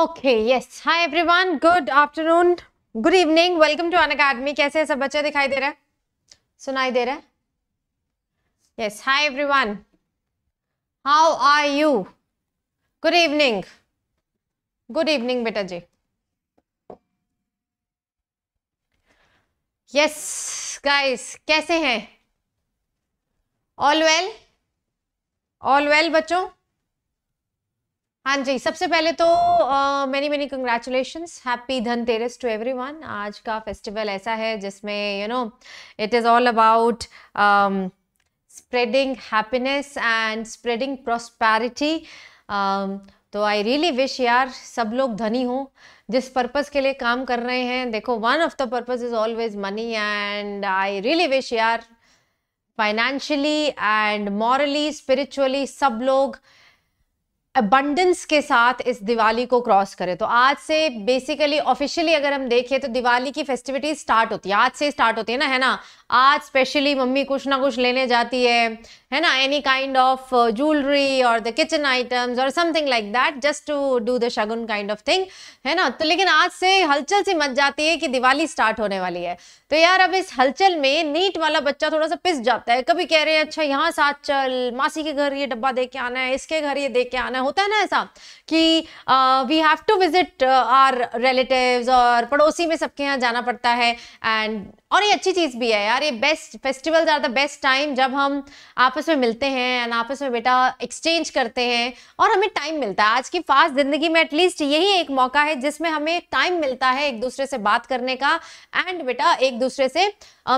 Okay yes hi everyone good afternoon good evening welcome to Unacademy कैसे है सब बच्चे दिखाई दे रहा है सुनाई दे रहा है yes hi everyone how are you good evening good evening बेटा जी यस गाइस कैसे हैं ऑल वेल ऑल वेल बच्चों हाँ जी सबसे पहले तो many many congratulation happy Dhanteras to everyone आज का फेस्टिवल ऐसा है जिसमें you know it is all about spreading happiness and spreading prosperity तो आई रियली विश यार सब लोग धनी हो जिस पर्पज़ के लिए काम कर रहे हैं देखो one of the purpose is always money and I really wish यार फाइनेंशियली एंड मॉरली स्पिरिचुअली सब लोग अबंडेंस के साथ इस दिवाली को क्रॉस करें तो आज से बेसिकली ऑफिशियली अगर हम देखें तो दिवाली की फेस्टिविटीज स्टार्ट होती है आज से स्टार्ट होती है ना है ना आज स्पेशली मम्मी कुछ ना कुछ लेने जाती है है ना एनी काइंड ऑफ ज्वेलरी और द किचन आइटम्स और something like that just to do the shagun kind of thing है ना तो लेकिन आज से हलचल सी मच जाती है कि दिवाली स्टार्ट होने वाली है तो यार अब इस हलचल में नीट वाला बच्चा थोड़ा सा पिस जाता है कभी कह रहे हैं अच्छा यहाँ साथ चल मासी के घर ये डब्बा दे के आना है इसके घर ये दे के आना है करना होता है ना ऐसा कि we have to visit our relatives और पड़ोसी में सबके यहाँ जाना पड़ता है एंड और ये अच्छी चीज़ भी है यार ये best festivals are the best time जब हम आपस में मिलते हैं एंड आपस में बेटा एक्सचेंज करते हैं और हमें टाइम मिलता है आज की फास्ट ज़िंदगी में एटलीस्ट यही एक मौका है जिसमें हमें टाइम मिलता है एक दूसरे से बात करने का एंड बेटा एक दूसरे से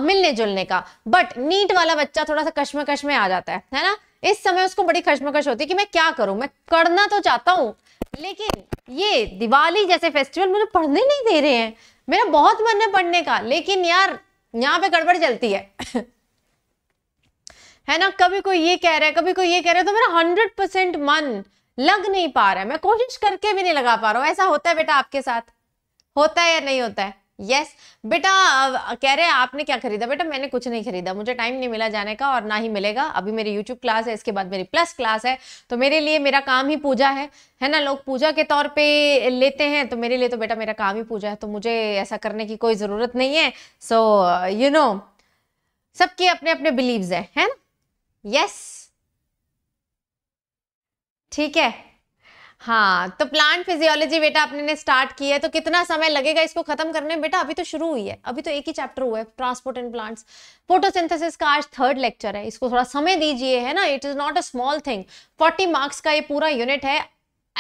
मिलने जुलने का बट नीट वाला बच्चा थोड़ा सा कश्मकश में आ जाता है है ना इस समय उसको बड़ी खशमकश होती है कि मैं क्या करूं मैं करना तो चाहता हूं लेकिन ये दिवाली जैसे फेस्टिवल मुझे पढ़ने नहीं दे रहे हैं मेरा बहुत मन है पढ़ने का लेकिन यार यहाँ पे गड़बड़ चलती है है ना कभी कोई ये कह रहा है कभी कोई ये कह रहा है तो मेरा हंड्रेड परसेंट मन लग नहीं पा रहा है मैं कोशिश करके भी नहीं लगा पा रहा हूँ ऐसा होता है बेटा आपके साथ होता है या नहीं होता है यस बेटा कह रहे हैं आपने क्या खरीदा बेटा मैंने कुछ नहीं खरीदा मुझे टाइम नहीं मिला जाने का और ना ही मिलेगा अभी मेरी यूट्यूब क्लास है इसके बाद मेरी प्लस क्लास है तो मेरे लिए मेरा काम ही पूजा है है ना लोग पूजा के तौर पे लेते हैं तो मेरे लिए तो बेटा मेरा काम ही पूजा है तो मुझे ऐसा करने की कोई ज़रूरत नहीं है सो यू नो सबके अपने अपने बिलीव्स है, है ना यस yes. ठीक है हाँ तो प्लांट फिजियोलॉजी बेटा आपने ने स्टार्ट की है तो कितना समय लगेगा इसको खत्म करने में बेटा अभी तो शुरू हुई है अभी तो एक ही चैप्टर हुआ है ट्रांसपोर्ट एंड प्लांट्स फोटोसिंथेसिस का आज थर्ड लेक्चर है इसको थोड़ा समय दीजिए है ना it is not a small thing 40 marks का ये पूरा यूनिट है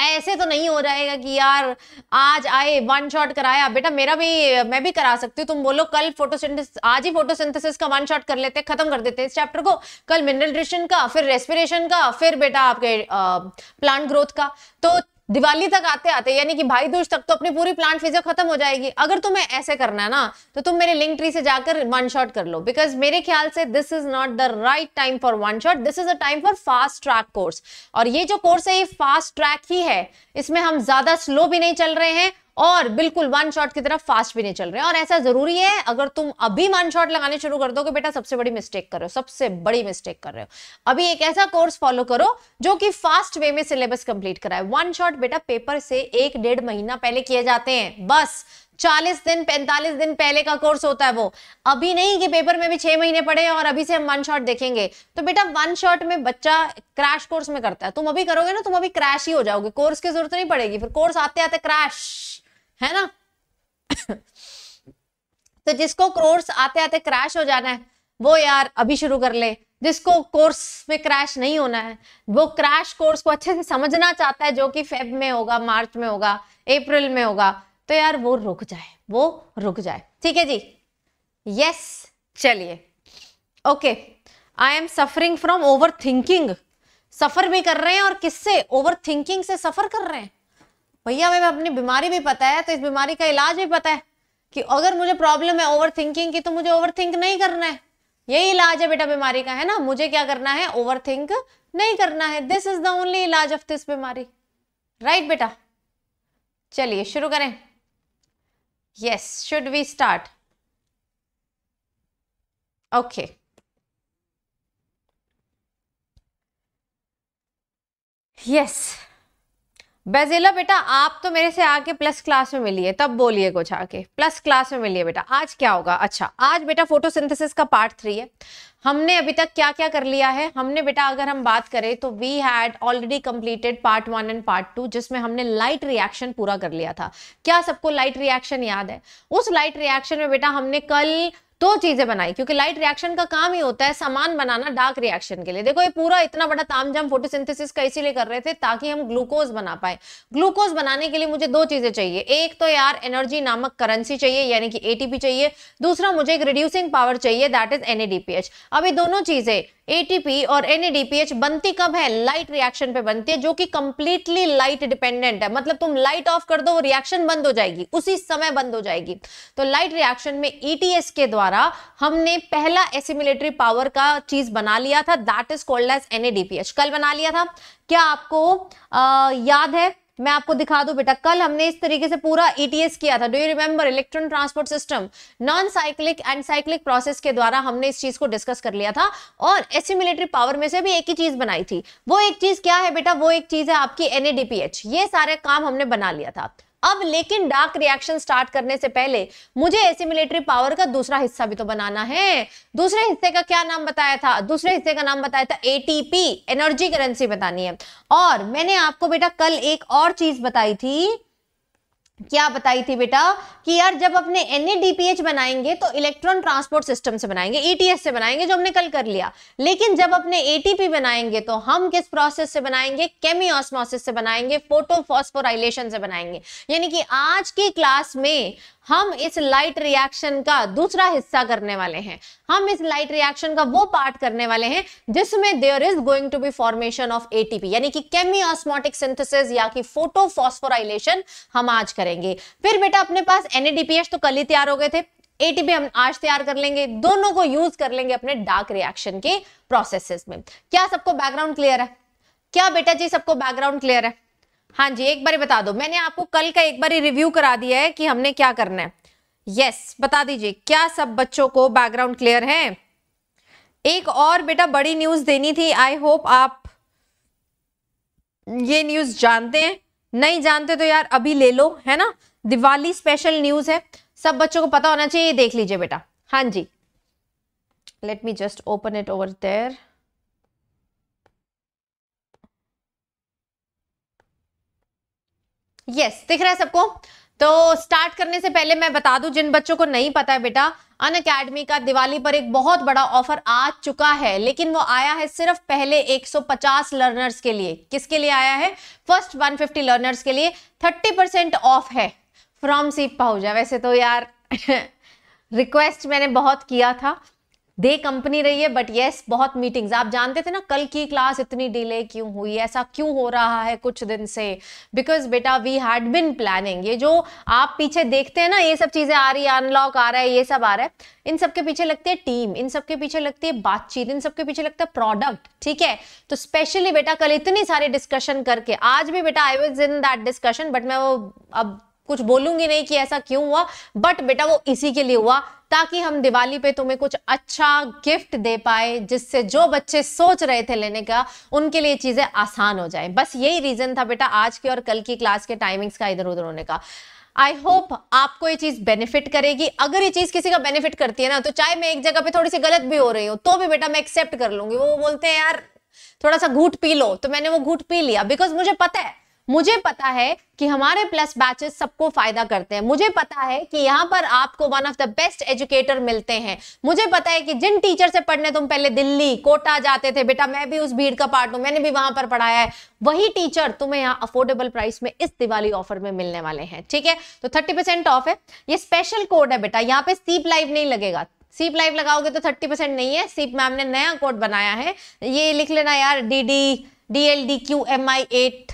ऐसे तो नहीं हो जाएगा कि यार आज आए वन शॉट कराया बेटा मेरा भी मैं भी करा सकती हूँ तुम बोलो कल फोटोसिंथेसिस आज ही फोटोसिंथेसिस का वन शॉट कर लेते हैं खत्म कर देते हैं इस चैप्टर को कल मिनरल न्यूट्रिशन का फिर रेस्पिरेशन का फिर बेटा आपके प्लांट ग्रोथ का तो दिवाली तक आते आते यानी कि भाई दूज तक तो अपनी पूरी प्लांट फीजर खत्म हो जाएगी अगर तुम्हें ऐसे करना है ना तो तुम मेरे लिंक ट्री से जाकर वन शॉट कर लो बिकॉज मेरे ख्याल से this is not the right time for one shot this is a time for fast track course और ये जो कोर्स है ये फास्ट ट्रैक ही है इसमें हम ज्यादा स्लो भी नहीं चल रहे हैं और बिल्कुल वन शॉट की तरफ फास्ट भी नहीं चल रहे और ऐसा जरूरी है अगर तुम अभी वन शॉट लगाने शुरू कर दो कि बेटा सबसे बड़ी मिस्टेक कर रहे हो सबसे बड़ी मिस्टेक कर रहे हो अभी एक ऐसा कोर्स फॉलो करो जो कि फास्ट वे में सिलेबस कंप्लीट कराए वन शॉट बेटा पेपर से एक डेढ़ महीना पहले किए जाते हैं बस चालीस दिन पैंतालीस दिन पहले का कोर्स होता है वो अभी नहीं कि पेपर में भी छह महीने पड़े और अभी से हम वन शॉट देखेंगे तो बेटा वन शॉट में बच्चा क्रैश कोर्स में करता है तुम अभी करोगे ना तुम अभी क्रैश ही हो जाओगे कोर्स की जरूरत नहीं पड़ेगी फिर कोर्स आते आते क्रैश है ना तो जिसको कोर्स आते आते क्रैश हो जाना है वो यार अभी शुरू कर ले जिसको कोर्स में क्रैश नहीं होना है वो क्रैश कोर्स को अच्छे से समझना चाहता है जो कि फेब में होगा मार्च में होगा अप्रैल में होगा तो यार वो रुक जाए वो रुक जाए ठीक है जी यस चलिए okay I am suffering from overthinking suffer भी कर रहे हैं और किससे ओवर थिंकिंग से सफर कर रहे हैं भैया हमें अपनी बीमारी भी पता है तो इस बीमारी का इलाज भी पता है कि अगर मुझे प्रॉब्लम है ओवर थिंकिंग की तो मुझे ओवर थिंक नहीं करना है यही इलाज है बेटा बीमारी का है ना मुझे क्या करना है ओवर थिंक नहीं करना है दिस इज द ओनली इलाज ऑफ दिस बीमारी राइट बेटा चलिए शुरू करें yes should we start okay yes बेजेला बेटा आप तो मेरे से आके प्लस क्लास में मिलिए तब बोलिए कुछ आके प्लस क्लास में मिलिए बेटा आज क्या होगा अच्छा आज बेटा फोटोसिंथेसिस का पार्ट थ्री है हमने अभी तक क्या क्या कर लिया है हमने बेटा अगर हम बात करें तो we had already completed part one and part two जिसमें हमने लाइट रिएक्शन पूरा कर लिया था क्या सबको लाइट रिएक्शन याद है उस लाइट रिएक्शन में बेटा हमने कल दो चीजें बनाई क्योंकि लाइट रिएक्शन का काम ही होता है सामान बनाना डार्क रिएक्शन के लिए देखो ये पूरा इतना बड़ा तामझाम फोटोसिंथेसिस का इसीलिए कर रहे थे ताकि हम ग्लूकोज बना पाए ग्लूकोज बनाने के लिए मुझे दो चीजें चाहिए एक तो यार एनर्जी नामक करेंसी चाहिए यानी कि एटीपी चाहिए दूसरा मुझे एक रिड्यूसिंग पावर चाहिए दैट इज एनएडीपीएच अब ये दोनों चीजें एटीपी और एनएडीपीएच बनती कब है लाइट रिएक्शन पे बनती है जो कि कंप्लीटली लाइट डिपेंडेंट है मतलब तुम लाइट ऑफ कर दो वो रिएक्शन बंद हो जाएगी उसी समय बंद हो जाएगी तो लाइट रिएक्शन में ईटीएस e के द्वारा हमने पहला एसिमिलेटरी पावर का चीज बना लिया था that is called as NADPH कल बना लिया था क्या आपको आ, याद है मैं आपको दिखा दूं बेटा कल हमने इस तरीके से पूरा ईटीएस e किया था do you remember electron transport system non cyclic and cyclic process के द्वारा हमने इस चीज को डिस्कस कर लिया था और एसिमिलेटरी पावर में से भी एक ही चीज बनाई थी वो एक चीज क्या है बेटा वो एक चीज है आपकी एनएडीपीएच ये सारे काम हमने बना लिया था अब लेकिन डार्क रिएक्शन स्टार्ट करने से पहले मुझे एसिमिलेटरी पावर का दूसरा हिस्सा भी तो बनाना है दूसरे हिस्से का क्या नाम बताया था दूसरे हिस्से का नाम बताया था एटीपी एनर्जी करेंसी बतानी है और मैंने आपको बेटा कल एक और चीज बताई थी क्या बताई थी बेटा कि यार जब अपने एन बनाएंगे तो इलेक्ट्रॉन ट्रांसपोर्ट सिस्टम से बनाएंगे ईटीएस e से बनाएंगे जो हमने कल कर लिया लेकिन जब अपने एटीपी बनाएंगे तो हम किस प्रोसेस से बनाएंगे ऑस्मोसिस से बनाएंगे फोटोफॉस्फोराइलेशन से बनाएंगे यानी कि आज की क्लास में हम इस लाइट रिएक्शन का दूसरा हिस्सा करने वाले हैं हम इस लाइट रिएक्शन का वो पार्ट करने वाले हैं जिसमें there is going to be formation of ATP यानी कि केमी ऑस्मोटिक सिंथेसिस या कि फोटोफॉस्फोराइलेशन हम आज करेंगे फिर बेटा अपने पास एनएडीपीएस तो कल ही तैयार हो गए थे एटीपी हम आज तैयार कर लेंगे दोनों को यूज कर लेंगे अपने डार्क रिएक्शन के प्रोसेसेस में क्या सबको बैकग्राउंड क्लियर है क्या बेटा जी सबको बैकग्राउंड क्लियर है हाँ जी एक बार बता दो मैंने आपको कल का एक बार रिव्यू करा दिया है कि हमने क्या करना है यस बता दीजिए क्या सब बच्चों को बैकग्राउंड क्लियर है एक और बेटा बड़ी न्यूज देनी थी आई होप आप ये न्यूज जानते हैं नहीं जानते तो यार अभी ले लो है ना दिवाली स्पेशल न्यूज है सब बच्चों को पता होना चाहिए ये देख लीजिए बेटा हाँ जी let me just open it over there yes yes, दिख रहा है सबको तो स्टार्ट करने से पहले मैं बता दूं जिन बच्चों को नहीं पता है बेटा अन अकेडमी का दिवाली पर एक बहुत बड़ा ऑफर आ चुका है लेकिन वो आया है सिर्फ पहले 150 लर्नर्स के लिए किसके लिए आया है फर्स्ट 150 लर्नर्स के लिए 30 परसेंट ऑफ है फ्रॉम सीप पहुंचा वैसे तो यार रिक्वेस्ट मैंने बहुत किया था दे कंपनी रही है बट येस बहुत मीटिंग्स आप जानते थे ना कल की क्लास इतनी डिले क्यों हुई ऐसा क्यों हो रहा है कुछ दिन से बिकॉज बेटा वी हैड बिन प्लानिंग ये जो आप पीछे देखते हैं ना ये सब चीजें आ रही है अनलॉक आ रहा है ये सब आ रहा है इन सबके पीछे लगती है टीम इन सबके पीछे लगती है बातचीत इन सबके पीछे लगता है प्रोडक्ट ठीक है तो स्पेशली बेटा कल इतनी सारी डिस्कशन करके आज भी बेटा I was in that discussion but मैं वो अब कुछ बोलूंगी नहीं कि ऐसा क्यों हुआ बट बेटा वो इसी के लिए हुआ ताकि हम दिवाली पे तुम्हें कुछ अच्छा गिफ्ट दे पाए जिससे जो बच्चे सोच रहे थे लेने का उनके लिए चीजें आसान हो जाए बस यही रीजन था बेटा आज की और कल की क्लास के टाइमिंग्स का इधर उधर होने का आई होप आपको ये चीज बेनिफिट करेगी अगर ये चीज किसी का बेनिफिट करती है ना तो चाहे मैं एक जगह पे थोड़ी सी गलत भी हो रही हूँ तो भी बेटा मैं एक्सेप्ट कर लूंगी वो बोलते हैं यार थोड़ा सा घूट पी लो तो मैंने वो घूट पी लिया बिकॉज मुझे पता है मुझे पता है कि हमारे प्लस बैचेस सबको फायदा करते हैं मुझे पता है कि यहाँ पर आपको one of the best educator मिलते हैं मुझे पता है कि जिन टीचर से पढ़ने तुम पहले दिल्ली कोटा जाते थे बेटा मैं भी उस भीड़ का पार्ट हूँ मैंने भी वहां पर पढ़ाया है वही टीचर तुम्हें यहाँ अफोर्डेबल प्राइस में इस दिवाली ऑफर में मिलने वाले हैं ठीक है तो थर्टी ऑफ है ये स्पेशल कोड है बेटा यहाँ पे सीप लाइव नहीं लगेगा सीप लाइव लगाओगे तो थर्टी परसेंट नहीं है सीप मैम ने नया कोड बनाया है ये लिख लेना यार D D D L D Q M I eight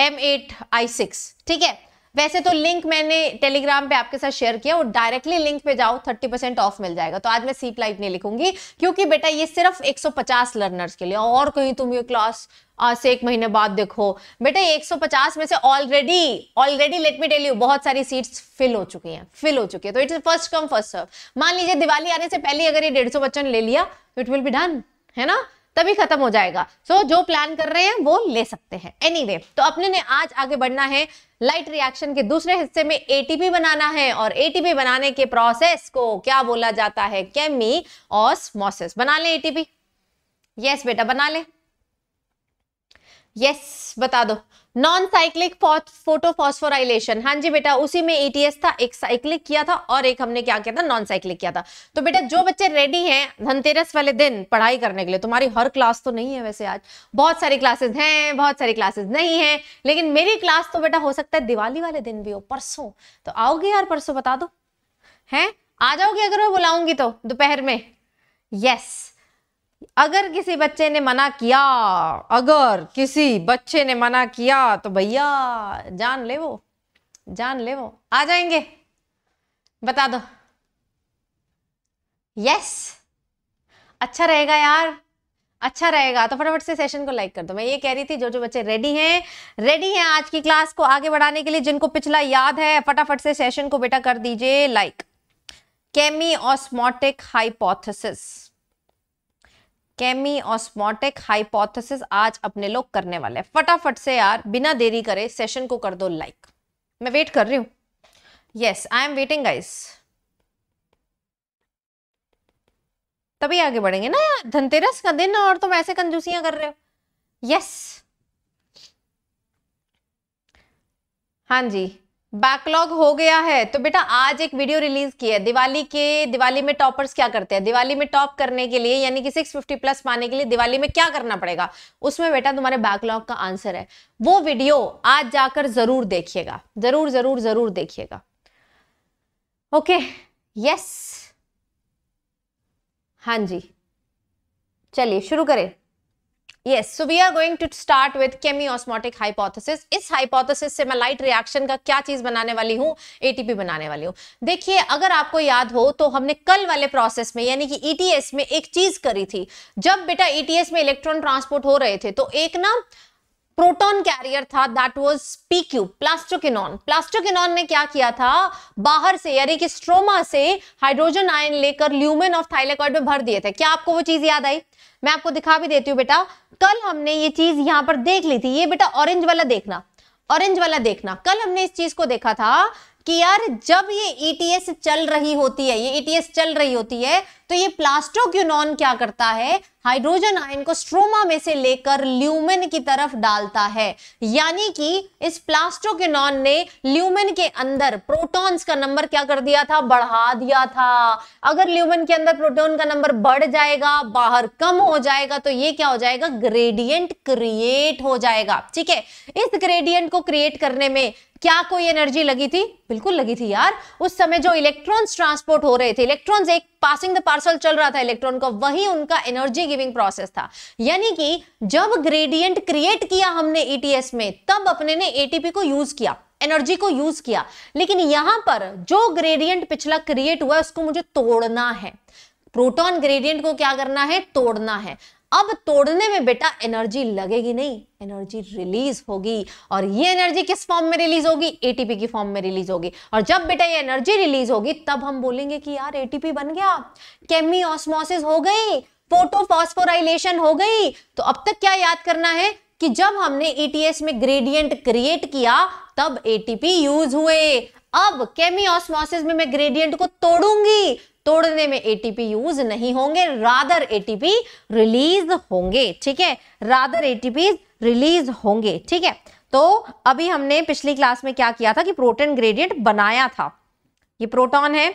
M eight I six ठीक है वैसे तो लिंक मैंने टेलीग्राम पे आपके साथ शेयर किया और डायरेक्टली लिंक पे जाओ 30 परसेंट ऑफ मिल जाएगा तो आज मैं सीप लाइट नहीं लिखूंगी क्योंकि बेटा ये सिर्फ 150 लर्नर्स के लिए और कहीं तुम ये क्लास आज से एक महीने बाद देखो बेटा 150 में से already already let me tell you बहुत सारी सीट्स फिल हो चुकी हैं फिल हो चुकी है तो it is first come first serve मान लीजिए दिवाली आने से पहले अगर ये डेढ़ बच्चों ने ले लिया तो इट विल बी डन है ना तभी खत्म हो जाएगा सो so, जो प्लान कर रहे हैं वो ले सकते हैं एनी anyway, तो अपने ने आज आगे बढ़ना है लाइट रिएक्शन के दूसरे हिस्से में एटीपी बनाना है और एटीपी बनाने के प्रोसेस को क्या बोला जाता है केमी ऑसमोसिस बना ले एटीपी यस बेटा बना लें यस बता दो नॉन साइक्लिक फोटो फॉस्फोराइलेशन हाँ जी बेटा उसी में एटीएस था एक साइक्लिक किया था और एक हमने क्या किया था नॉन साइक्लिक किया था तो बेटा जो बच्चे रेडी हैं धनतेरस वाले दिन पढ़ाई करने के लिए तुम्हारी हर क्लास तो नहीं है वैसे आज बहुत सारी क्लासेस हैं बहुत सारी क्लासेस नहीं है लेकिन मेरी क्लास तो बेटा हो सकता है दिवाली वाले दिन भी हो परसों तो आओगे यार परसों बता दो है आ जाओगे अगर मैं बुलाऊंगी तो दोपहर में यस अगर किसी बच्चे ने मना किया अगर किसी बच्चे ने मना किया तो भैया जान ले वो जान ले वो आ जाएंगे बता दो यस अच्छा रहेगा यार अच्छा रहेगा तो फटाफट से सेशन को लाइक कर दो मैं ये कह रही थी जो जो बच्चे रेडी हैं रेडी हैं आज की क्लास को आगे बढ़ाने के लिए जिनको पिछला याद है फटाफट से सेशन को बेटा कर दीजिए like chemiosmotic hypothesis chemiosmotic hypothesis आज अपने लोग करने वाले हैं फटाफट से यार बिना देरी करे सेशन को कर दो लाइक मैं वेट कर रही हूं yes I am waiting guys तभी आगे बढ़ेंगे ना यार धनतेरस का दिन और तुम ऐसे कंजूसियां कर रहे हो यस हां जी बैकलॉग हो गया है तो बेटा आज एक वीडियो रिलीज की है दिवाली के दिवाली में टॉपर्स क्या करते हैं दिवाली में टॉप करने के लिए यानी कि 650 प्लस पाने के लिए दिवाली में क्या करना पड़ेगा उसमें बेटा तुम्हारे बैकलॉग का आंसर है वो वीडियो आज जाकर जरूर देखिएगा जरूर जरूर जरूर देखिएगा ओके यस हां जी चलिए शुरू करें yes so we are going to start with chemiosmotic hypothesis इस hypothesis से मैं लाइट रिएक्शन का क्या चीज बनाने वाली हूँ एटीपी बनाने वाली हूँ देखिए अगर आपको याद हो तो हमने कल वाले प्रोसेस में यानी कि ईटीएस e में एक चीज करी थी जब बेटा ईटीएस e में इलेक्ट्रॉन ट्रांसपोर्ट हो रहे थे तो एक ना प्रोटॉन कैरियर था that was P Q plastoquinone plastoquinone ने क्या किया था बाहर से यानी कि स्ट्रोमा से हाइड्रोजन आयन लेकर ल्यूमेन ऑफ थाइलेकॉइड में भर दिए थे क्या आपको वो चीज याद आई मैं आपको दिखा भी देती हूँ बेटा कल हमने ये चीज यहां पर देख ली थी ये बेटा ऑरेंज वाला देखना ऑरेंज वाला देखना कल हमने इस चीज को देखा था कि यार जब ये ईटीएस e चल रही होती है ये ईटीएस e चल रही होती है तो ये प्लास्टोक्यूनॉन क्या करता है हाइड्रोजन आयन को स्ट्रोमा में से लेकर ल्यूमेन की तरफ डालता है यानी कि इस प्लास्टोक्यूनॉन ने ल्यूमेन के अंदर प्रोटॉन्स का नंबर क्या कर दिया था बढ़ा दिया था अगर ल्यूमेन के अंदर प्रोटोन का नंबर बढ़ जाएगा बाहर कम हो जाएगा तो ये क्या हो जाएगा ग्रेडियंट क्रिएट हो जाएगा ठीक है इस ग्रेडियंट को क्रिएट करने में क्या कोई एनर्जी लगी थी बिल्कुल लगी थी यार उस समय जो इलेक्ट्रॉन्स ट्रांसपोर्ट हो रहे थे इलेक्ट्रॉन्स एक पासिंग द पार्सल चल रहा था इलेक्ट्रॉन का वही उनका एनर्जी गिविंग प्रोसेस था यानी कि जब ग्रेडियंट क्रिएट किया हमने ईटीएस e में तब अपने ने एटीपी को यूज किया एनर्जी को यूज किया लेकिन यहां पर जो ग्रेडियंट पिछला क्रिएट हुआ उसको मुझे तोड़ना है प्रोटॉन ग्रेडियंट को क्या करना है तोड़ना है अब तोड़ने में बेटा एनर्जी लगेगी नहीं एनर्जी रिलीज होगी और ये एनर्जी किस फॉर्म में रिलीज होगी एटीपी की फॉर्म में रिलीज होगी और जब बेटा ये एनर्जी रिलीज होगी तब हम बोलेंगे कि यार एटीपी बन गया केमी ऑस्मोसिस हो गई फोटोफॉस्फोराइलेशन हो गई तो अब तक क्या याद करना है कि जब हमने ईटीएस e में ग्रेडियंट क्रिएट किया तब एटीपी यूज हुए अब केमी ऑस्मोसिस में मैं ग्रेडियंट को तोड़ूंगी तोड़ने में एटीपी यूज नहीं होंगे रादर एटीपी रिलीज होंगे ठीक है रादर एटीपी रिलीज होंगे ठीक है तो अभी हमने पिछली क्लास में क्या किया था कि प्रोटीन ग्रेडियंट बनाया था ये प्रोटॉन है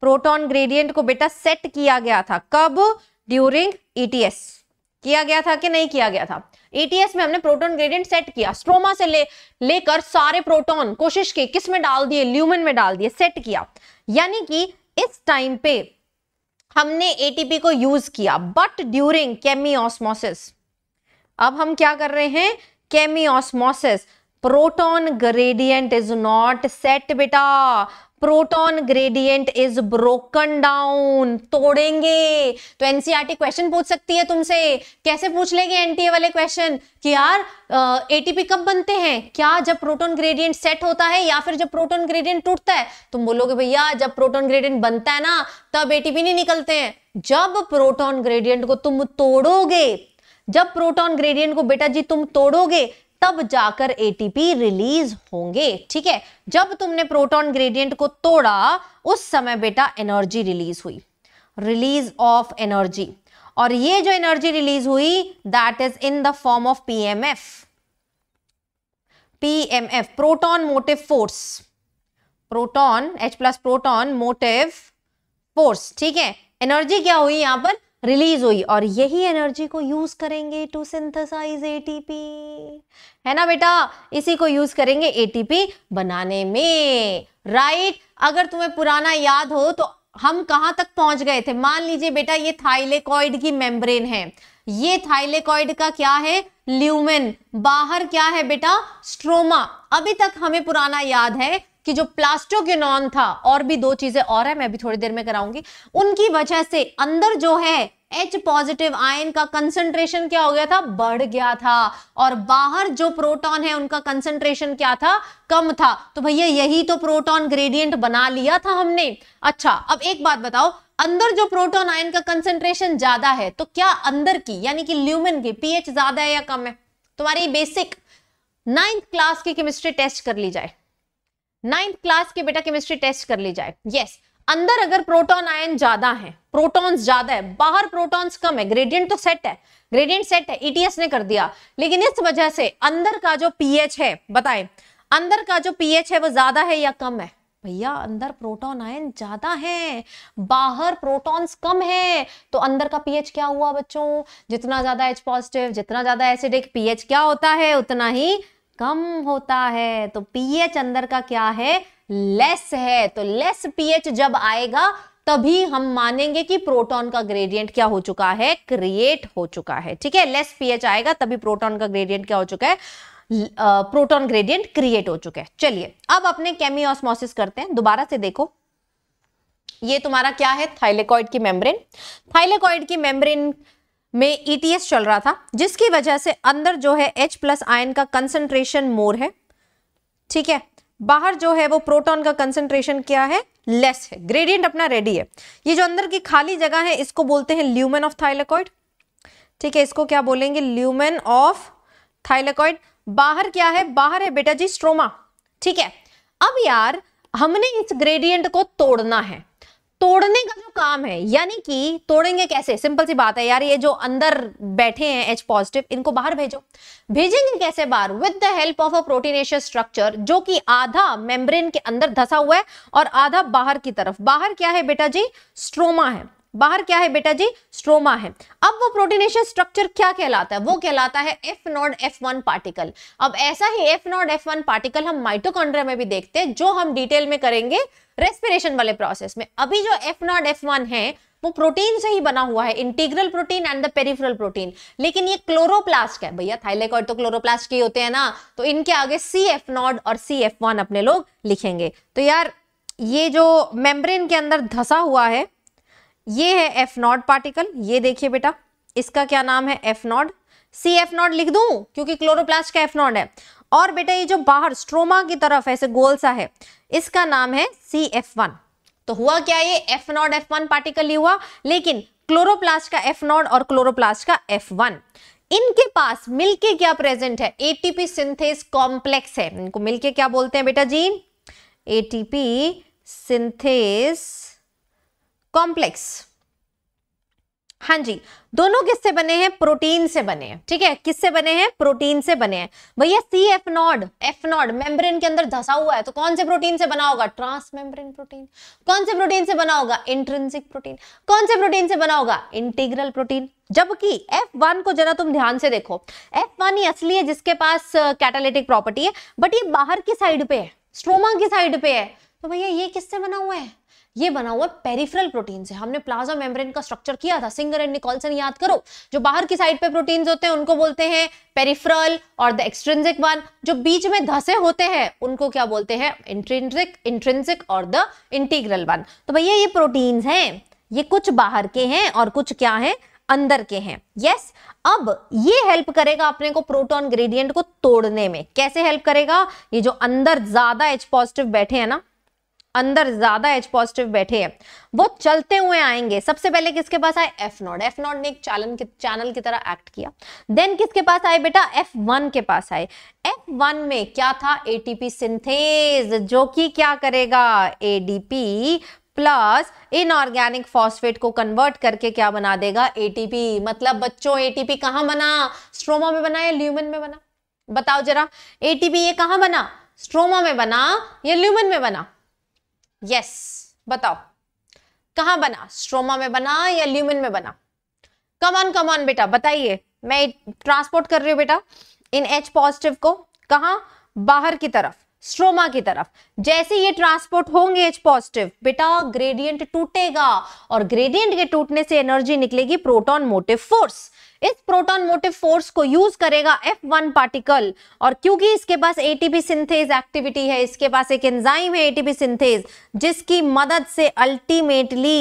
प्रोटॉन ग्रेडियंट को बेटा सेट किया गया था कब ड्यूरिंग ईटीएस e किया गया था कि नहीं किया गया था ईटीएस e में हमने प्रोटॉन ग्रेडियंट सेट किया स्ट्रोमा से ले लेकर सारे प्रोटॉन कोशिश की किस में डाल दिए ल्यूमन में डाल दिए सेट किया यानी कि इस टाइम पे हमने एटीपी को यूज किया बट ड्यूरिंग केमीओसमोसिस अब हम क्या कर रहे हैं chemiosmosis proton gradient is not set बेटा proton gradient is broken down तोड़ेंगे तो एनसीईआरटी क्वेश्चन e पूछ सकती है तुमसे कैसे पूछ लेंगे एनटीए e वाले क्वेश्चन कि यार एटीपी कब बनते हैं क्या जब प्रोटॉन ग्रेडियंट सेट होता है या फिर जब प्रोटॉन ग्रेडियंट टूटता है तुम बोलोगे भैया जब प्रोटोन ग्रेडियंट बनता है ना तब एटीपी नहीं निकलते हैं जब प्रोटोन ग्रेडियंट को तुम तोड़ोगे जब प्रोटॉन ग्रेडियंट को बेटा जी तुम तोड़ोगे तब जाकर एटीपी रिलीज होंगे ठीक है जब तुमने प्रोटॉन ग्रेडियंट को तोड़ा उस समय बेटा एनर्जी रिलीज हुई रिलीज ऑफ एनर्जी और ये जो एनर्जी रिलीज हुई that is in the form of PMF PMF proton motive force proton H plus proton motive force ठीक है एनर्जी क्या हुई यहां पर रिलीज हुई और यही एनर्जी को यूज करेंगे टू सिंथेसाइज एटीपी है ना बेटा इसी को यूज करेंगे एटीपी बनाने में राइट अगर तुम्हें पुराना याद हो तो हम कहां तक पहुंच गए थे मान लीजिए बेटा ये थाइलेकॉइड की मेम्ब्रेन है ये थाइलेकॉइड का क्या है ल्यूमेन बाहर क्या है बेटा स्ट्रोमा अभी तक हमें पुराना याद है कि जो प्लास्टोगिनॉन था और भी दो चीजें और है मैं भी थोड़ी देर में कराऊंगी उनकी वजह से अंदर जो है एच पॉजिटिव आयन का कंसेंट्रेशन क्या हो गया था बढ़ गया था और बाहर जो प्रोटॉन है उनका कंसेंट्रेशन क्या था कम था तो भैया यही तो प्रोटॉन ग्रेडियंट बना लिया था हमने अच्छा अब एक बात बताओ अंदर जो प्रोटॉन आयन का कंसेंट्रेशन ज्यादा है तो क्या अंदर की यानी कि ल्यूमन की पीएच ज्यादा है या कम है तुम्हारी बेसिक नाइन्थ क्लास की केमिस्ट्री टेस्ट कर ली जाए नाइन्थ क्लास के बेटा केमिस्ट्री टेस्ट कर ली जाए यस अंदर अगर प्रोटॉन आयन ज्यादा है प्रोटॉन्स ज्यादा है बाहर प्रोटॉन्स कम है ग्रेडियंट तो सेट है ग्रेडियंट सेट है ईटीएस e ने कर दिया लेकिन इस वजह से अंदर का जो पीएच है बताए अंदर का जो पीएच है वो ज्यादा है या कम है भैया अंदर प्रोटॉन आयन ज्यादा है बाहर प्रोटॉन्स कम है तो अंदर का पीएच क्या हुआ बच्चों जितना ज्यादा एच पॉजिटिव जितना ज्यादा एसिडिक पीएच क्या होता है उतना ही कम होता है तो पीएच अंदर का क्या है लेस है तो लेस पीएच जब आएगा तभी हम मानेंगे कि प्रोटॉन का ग्रेडियंट क्या हो चुका है क्रिएट हो चुका है ठीक है लेस पीएच आएगा तभी प्रोटॉन का ग्रेडियंट क्या हो चुका है प्रोटॉन ग्रेडियंट क्रिएट हो चुका है चलिए अब अपने केमी ऑस्मोसिस करते हैं दोबारा से देखो ये तुम्हारा क्या है थाइलेकॉइड की मेम्ब्रेन थाइलेकॉइड की मेम्ब्रेन में ईटीएस e चल रहा था जिसकी वजह से अंदर जो है एच प्लस आयन का कंसंट्रेशन मोर है ठीक है बाहर जो है वो प्रोटॉन का कंसेंट्रेशन क्या है लेस है ग्रेडियंट अपना रेडी है ये जो अंदर की खाली जगह है इसको बोलते हैं ल्यूमेन ऑफ थाइलेकॉइड ठीक है इसको क्या बोलेंगे ल्यूमेन ऑफ थाइलेकॉइड बाहर क्या है बाहर है बेटा जी स्ट्रोमा ठीक है अब यार हमने इस ग्रेडियंट को तोड़ना है तोड़ने का जो काम है यानी कि तोड़ेंगे कैसे सिंपल सी बात है यार ये जो अंदर बैठे हैं एच पॉजिटिव इनको बाहर भेजो भेजेंगे कैसे बाहर with the help of a proteinaceous structure जो कि आधा मेम्ब्रेन के अंदर धसा हुआ है और आधा बाहर की तरफ बाहर क्या है बेटा जी स्ट्रोमा है बाहर क्या है बेटा जी स्ट्रोमा है अब वो प्रोटीनेशन स्ट्रक्चर क्या कहलाता है वो कहलाता है F not F one particle अब ऐसा ही F not F one particle हम माइटोकॉन्ड्रिया में भी देखते हैं जो हम डिटेल में करेंगे रेस्पिरेशन वाले प्रोसेस में अभी जो एफ नॉट एफ वन है वो प्रोटीन से ही बना हुआ है integral protein and the peripheral protein लेकिन ये क्लोरोप्लास्ट है भैया थाइलेकॉइड तो क्लोरोप्लास्ट के होते हैं ना तो इनके आगे सी एफ नॉट और सी एफ वन अपने लोग लिखेंगे तो यार ये जो मेम्ब्रेन के अंदर धसा हुआ है ये है एफ नॉट पार्टिकल ये देखिए बेटा इसका क्या नाम है F not see F not लिख दू क्योंकि क्लोरोप्लास्ट का एफ नॉट है और बेटा ये जो बाहर स्ट्रोमा की तरफ ऐसे गोल सा है इसका नाम है सी एफ वन तो हुआ क्या ये F not F one particle ही हुआ लेकिन क्लोरोप्लास्ट का एफ नॉट और क्लोरोप्लास्ट का एफ वन इनके पास मिलके क्या प्रेजेंट है एटीपी सिंथेस कॉम्प्लेक्स है इनको मिलके क्या बोलते हैं बेटा जी एटीपी सिंथेस कॉम्प्लेक्स हाँ जी दोनों किससे बने हैं प्रोटीन से बने हैं ठीक है किससे बने हैं प्रोटीन से बने हैं भैया see F not F not membrane के अंदर धसा हुआ है तो कौन से प्रोटीन से बना होगा ट्रांस मेम्ब्रेन प्रोटीन कौन से प्रोटीन से बना होगा इंट्रेंसिक प्रोटीन कौन से प्रोटीन से बना होगा इंटीग्रल प्रोटीन जबकि F1 को जरा तुम ध्यान से देखो F1 ही असली है जिसके पास कैटालिटिक प्रॉपर्टी है बट ये बाहर की साइड पे है स्ट्रोमा की साइड पे है तो भैया ये किससे बना हुआ है ये बना हुआ पेरिफ्रल प्रोटीन से हमने प्लाजा मेम्ब्रेन का स्ट्रक्चर किया था सिंगर एंड निकोलसन याद करो जो बाहर की साइड पे प्रोटीन होते हैं उनको बोलते हैं पेरिफ्रल और द एक्सट्रेंसिक वन जो बीच में धसे होते हैं उनको क्या बोलते हैं इंट्रेंसिक इंट्रेंसिक और द इंटीग्रल वन तो भैया ये प्रोटीन है ये कुछ बाहर के हैं और कुछ क्या है अंदर के हैं यस yes, अब ये हेल्प करेगा अपने को प्रोटॉन ग्रेडियंट को तोड़ने में कैसे हेल्प करेगा ये जो अंदर ज्यादा एच पॉजिटिव बैठे हैं ना अंदर ज्यादा एच पॉजिटिव बैठे हैं वो चलते हुए आएंगे सबसे पहले किसके पास आए एफ नॉट एफ नॉट ने एक चालन की चैनल की तरह एक्ट किया देन किसके पास आए बेटा एफ वन के पास आए एफ वन में क्या था एटीपी सिंथेज जो कि क्या करेगा एडीपी प्लस इनऑर्गेनिक फॉस्फेट को कन्वर्ट करके क्या बना देगा एटीपी मतलब बच्चों एटीपी कहां बना स्ट्रोमा में बना या ल्यूमन में बना बताओ जरा एटीपी ये कहां बना स्ट्रोमा में बना या ल्यूमन में बना यस बताओ कहा बना स्ट्रोमा में बना या ल्यूमिन में बना कमान कमान बेटा बताइए मैं ट्रांसपोर्ट कर रही हूं बेटा इन एच पॉजिटिव को कहा बाहर की तरफ स्ट्रोमा की तरफ जैसे ये ट्रांसपोर्ट होंगे एच पॉजिटिव बेटा ग्रेडियंट टूटेगा और ग्रेडियंट के टूटने से एनर्जी निकलेगी प्रोटॉन मोटिव फोर्स इस प्रोटॉन मोटिव फोर्स को यूज करेगा एफ वन पार्टिकल और क्योंकि इसके पास एटीपी सिंथेज एक्टिविटी है इसके पास एक एंजाइम है एटीपी सिंथेज जिसकी मदद से अल्टीमेटली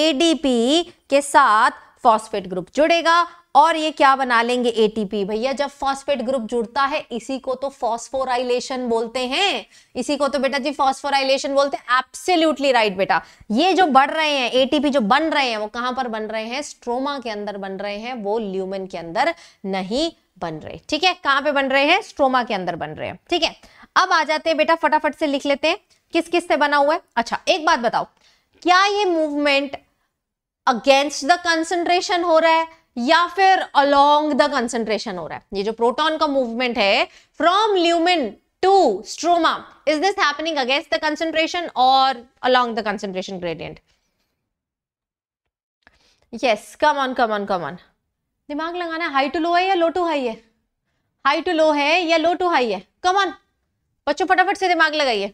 एडीपी के साथ फॉस्फेट ग्रुप जुड़ेगा और ये क्या बना लेंगे एटीपी भैया जब फॉस्फेट ग्रुप जुड़ता है इसी को तो फॉस्फोराइलेशन बोलते हैं इसी को तो बेटा जी फॉस्फोराइलेशन बोलते हैं एब्सोल्युटली राइट बेटा ये जो बढ़ रहे हैं एटीपी जो बन रहे हैं वो कहां पर बन रहे हैं स्ट्रोमा के अंदर बन रहे हैं वो ल्यूमन के अंदर नहीं बन रहे ठीक है कहां पर बन रहे हैं स्ट्रोमा के अंदर बन रहे हैं ठीक है अब आ जाते हैं बेटा फटाफट से लिख लेते हैं किस किस से बना हुआ है अच्छा एक बात बताओ क्या ये मूवमेंट अगेंस्ट द कंसंट्रेशन हो रहा है या फिर अलोंग द कंसेंट्रेशन हो रहा है ये जो प्रोटॉन का मूवमेंट है from lumen to stroma is this happening against the concentration और along the concentration gradient yes come on come on come on दिमाग लगाना है हाई टू लो है या लो टू हाई है हाई टू लो है या लो टू हाई है कम ऑन बच्चों फटाफट से दिमाग लगाइए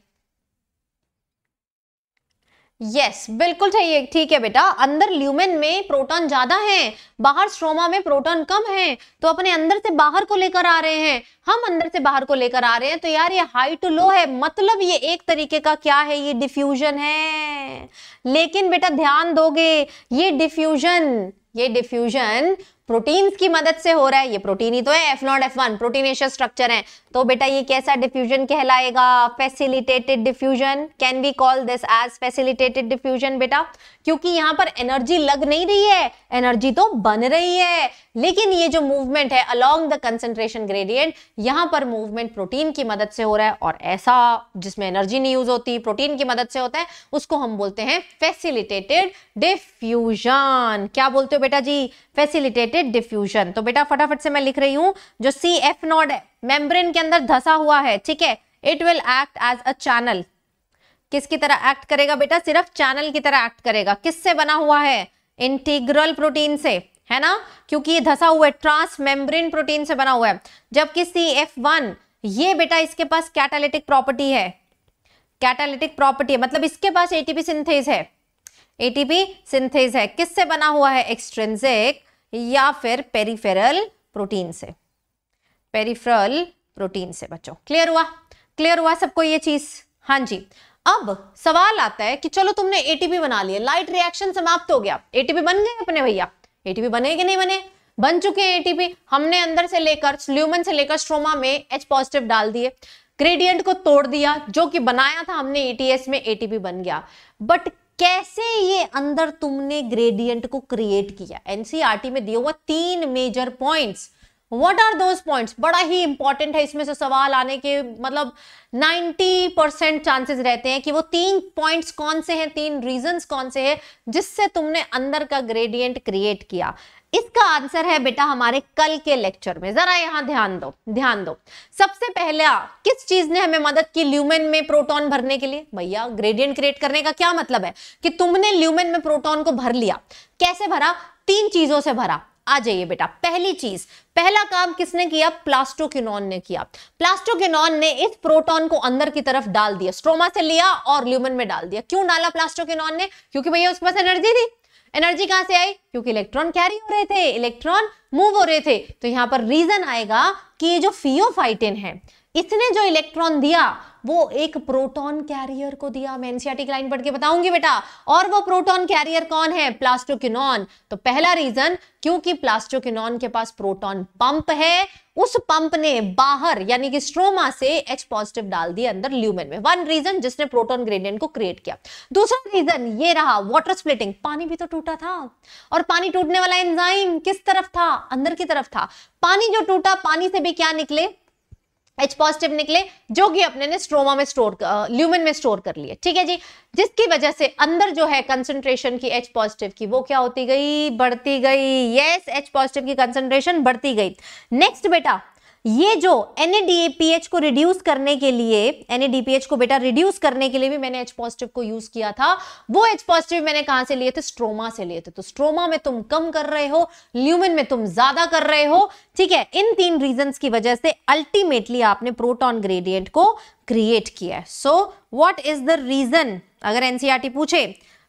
यस yes, बिल्कुल चाहिए ठीक है बेटा अंदर ल्यूमेन में प्रोटॉन ज्यादा है बाहर स्ट्रोमा में प्रोटॉन कम है तो अपने अंदर से बाहर को लेकर आ रहे हैं हम अंदर से बाहर को लेकर आ रहे हैं तो यार ये हाई टू लो है मतलब ये एक तरीके का क्या है ये डिफ्यूजन है लेकिन बेटा ध्यान दोगे ये डिफ्यूजन ये डिफ्यूजन प्रोटीन्स की मदद से हो रहा है ये प्रोटीन ही तो है F not F one proteinaceous structure है तो बेटा ये कैसा डिफ्यूजन कहलाएगा facilitated diffusion can we call this as facilitated diffusion बेटा क्योंकि यहाँ पर एनर्जी लग नहीं रही है एनर्जी तो बन रही है लेकिन ये जो मूवमेंट है अलॉन्ग द कंसेंट्रेशन ग्रेडियंट यहाँ पर मूवमेंट प्रोटीन की मदद से हो रहा है और ऐसा जिसमें एनर्जी नहीं यूज होती प्रोटीन की मदद से होता है उसको हम बोलते हैं फैसिलिटेटेड डिफ्यूजन क्या बोलते हो बेटा जी फैसिलिटेटेड एक्सेलरेटेड डिफ्यूजन तो बेटा फटाफट से मैं लिख रही हूँ जो सी एफ नॉट मेम्ब्रेन के अंदर धसा हुआ है ठीक है it will act as a channel किसकी तरह एक्ट करेगा बेटा सिर्फ चैनल की तरह एक्ट करेगा किससे बना हुआ है इंटीग्रल प्रोटीन से है ना क्योंकि ये धसा हुआ है ट्रांस मेम्ब्रेन प्रोटीन से बना हुआ है जबकि सी एफ वन ये बेटा इसके पास कैटालिटिक प्रॉपर्टी है कैटालिटिक प्रॉपर्टी है मतलब इसके पास एटीपी सिंथेज है एटीपी सिंथेज है किससे बना हुआ है एक्सट्रेंसिक या फिर पेरीफेरल प्रोटीन से पेरीफ्रल प्रोटीन से बच्चों क्लियर हुआ क्लियर हुआ सबको ये चीज हाँ जी अब सवाल आता है कि चलो तुमने एटीपी बना लिया लाइट रिएक्शन समाप्त हो गया एटीपी बन गए अपने भैया एटीपी बने कि नहीं बने बन चुके हैं एटीपी हमने अंदर से लेकर ल्यूमन से लेकर स्ट्रोमा में एच पॉजिटिव डाल दिए ग्रेडियंट को तोड़ दिया जो कि बनाया था हमने एटीएस में एटीपी बन गया बट कैसे ये अंदर तुमने ग्रेडियंट को क्रिएट किया एनसीईआरटी e में दिया हुआ तीन major points what are those points बड़ा ही इंपॉर्टेंट है इसमें से सवाल आने के मतलब 90 परसेंट चांसेस रहते हैं कि वो तीन पॉइंट्स कौन से हैं तीन रीजंस कौन से हैं जिससे तुमने अंदर का ग्रेडियंट क्रिएट किया इसका आंसर है बेटा हमारे कल के लेक्चर में जरा यहाँ ध्यान दो ध्यान दो सबसे पहले किस चीज ने हमें मदद की ल्यूमेन में प्रोटॉन भरने के लिए भैया ग्रेडियंट क्रिएट करने का क्या मतलब है कि तुमने ल्यूमेन में प्रोटॉन को भर लिया कैसे भरा तीन चीजों से भरा आ जाइए बेटा पहली चीज पहला काम किसने किया प्लास्टोक्यूनॉन ने किया प्लास्टोक्यूनॉन ने इस प्रोटॉन को अंदर की तरफ डाल दिया स्ट्रोमा से लिया और ल्यूमन में डाल दिया क्यों डाला प्लास्टोक्यूनॉन ने क्योंकि भैया उसके पास एनर्जी थी एनर्जी कहां से आई क्योंकि इलेक्ट्रॉन कैरी हो रहे थे इलेक्ट्रॉन मूव हो रहे थे तो यहां पर रीजन आएगा कि ये जो फियोफाइटिन है इसने जो इलेक्ट्रॉन दिया वो एक प्रोटॉन कैरियर को दिया मैं एनसीआरटी की लाइन पढ़ के बताऊंगी बेटा और वो प्रोटॉन कैरियर कौन है प्लास्टोकिनॉन तो पहला रीजन क्योंकि प्लास्टोकिनॉन के पास प्रोटॉन पंप है उस पंप ने बाहर यानी कि स्ट्रोमा से एच पॉजिटिव डाल दिया अंदर ल्यूमेन में वन रीजन जिसने प्रोटोन ग्रेडियंट को क्रिएट किया दूसरा रीजन ये रहा वॉटर स्प्लिटिंग पानी भी तो टूटा था और पानी टूटने वाला एंजाइम किस तरफ था अंदर की तरफ था पानी जो टूटा पानी से भी क्या निकले एच पॉजिटिव निकले जो कि अपने ने स्ट्रोमा में स्टोर ल्यूमन में स्टोर कर लिए ठीक है जी जिसकी वजह से अंदर जो है कंसंट्रेशन की एच पॉजिटिव की वो क्या होती गई बढ़ती गई यस एच पॉजिटिव की कंसंट्रेशन बढ़ती गई नेक्स्ट बेटा ये जो एन को रिड्यूस करने के लिए एन को बेटा रिड्यूस करने के लिए भी मैंने एच पॉजिटिव को यूज किया था वो एच पॉजिटिव मैंने कहां से लिए थे स्ट्रोमा से लिए थे तो स्ट्रोमा में तुम कम कर रहे हो ल्यूमिन में तुम ज्यादा कर रहे हो ठीक है इन तीन रीजन की वजह से अल्टीमेटली आपने प्रोटोन ग्रेडियंट को क्रिएट किया so what is the reason अगर एनसीआरटी e पूछे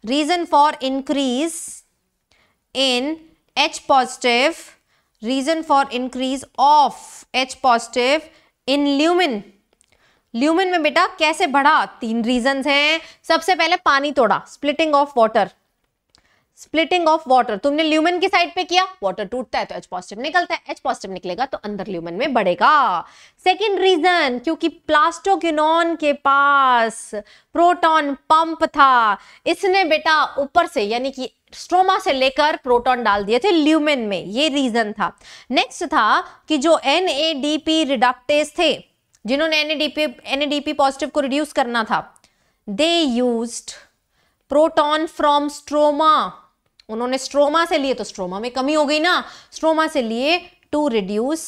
reason for increase in H positive reason for increase of H positive in lumen lumen में बेटा कैसे बढ़ा तीन रीजन हैं सबसे पहले पानी तोड़ा splitting of water splitting of water तुमने ल्यूमन की साइड पे किया वाटर टूटता है तो एच पॉजिटिव निकलता है एच पॉजिटिव निकलेगा तो अंदर ल्यूमन में बढ़ेगा सेकेंड रीजन क्योंकि प्लास्टोक्यूनॉन के पास प्रोटॉन पंप था इसने बेटा ऊपर से यानी कि स्ट्रोमा से लेकर प्रोटॉन डाल दिए थे ल्यूमेन में ये रीजन था नेक्स्ट था कि जो N A D P reductase थे जिन्होंने N A D D P P N positive को रिड्यूस करना था they use proton from stroma उन्होंने स्ट्रोमा से लिए तो स्ट्रोमा में कमी हो गई ना स्ट्रोमा से लिए to reduce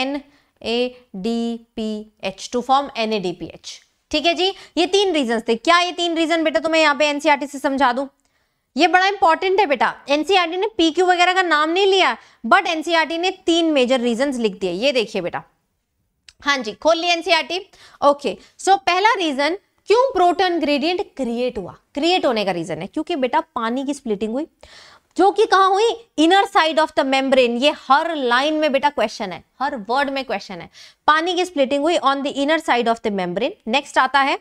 N A D P H to form N A D P H ठीक है जी ये तीन रीजन थे क्या ये तीन रीजन बेटा तुम्हें यहाँ पे एनसीआरटी e से समझा दू ये बड़ा इंपॉर्टेंट है बेटा एनसीआरटी e ने पी क्यू वगैरह का नाम नहीं लिया बट एनसीआरटी e ने तीन मेजर रीजन लिख दिए ये देखिए बेटा हाँ जी खोल ली एनसीआरटी ओके सो पहला रीजन क्यों प्रोटोन ग्रेडियंट क्रिएट हुआ क्रिएट होने का रीजन है क्योंकि बेटा पानी की स्प्लिटिंग हुई जो कि कहा हुई inner side of the membrane ये हर लाइन में बेटा क्वेश्चन है हर वर्ड में क्वेश्चन है पानी की स्प्लिटिंग हुई on the inner side of the membrane next आता है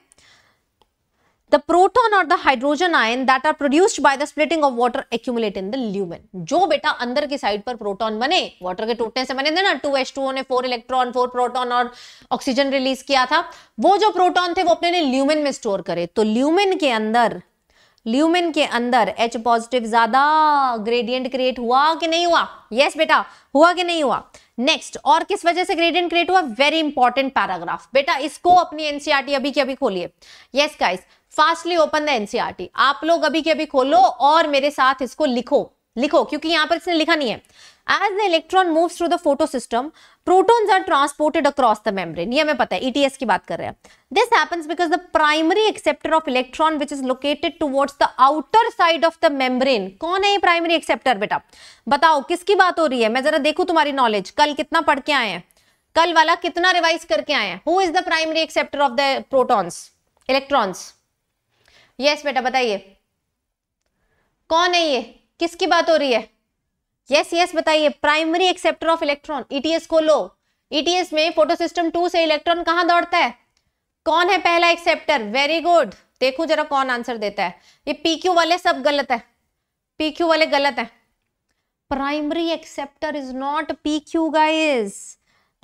the proton or the hydrogen ion that are produced by the splitting of water accumulate in the lumen jo beta andar ki side par proton bane water ke tootne se bane the na 2H2O ne ने electron electron proton aur oxygen release kiya tha wo jo proton the wo apne ne lumen mein store kare to lumen ke andar lumen के अंदर H positive ज्यादा gradient create हुआ कि नहीं हुआ yes yes, बेटा हुआ कि नहीं हुआ नेक्स्ट और किस वजह से ग्रेडियंट क्रिएट हुआ वेरी इंपॉर्टेंट पैराग्राफ बेटा इसको अपनी एनसीआरटी अभी की अभी खोलिए yes guys fastly open the NCERT आप लोग अभी के अभी खोलो और मेरे साथ इसको लिखो लिखो क्योंकि यहां पर इसने लिखा नहीं है as the electron move through the photosystem proton are transported across the membrane नहीं हमें पता है ईटीएस e की बात कर रहे हैं this happens because the primary acceptor of electron which is located towards the outer side of the membrane कौन है ये प्राइमरी एक्सेप्टर बेटा बताओ किसकी बात हो रही है मैं जरा देखू तुम्हारी नॉलेज कल कितना पढ़ के आए हैं कल वाला कितना रिवाइज करके आए हैं who is the primary acceptor of the protons electrons yes बेटा बताइए कौन है ये किसकी बात हो रही है यस यस बताइए primary acceptor of electron ETS को लो ईटीएस e में फोटो सिस्टम टू से इलेक्ट्रॉन कहां दौड़ता है कौन है पहला एक्सेप्टर वेरी गुड देखो जरा कौन आंसर देता है ये पीक्यू वाले सब गलत है पीक्यू वाले गलत है primary acceptor is not PQ guys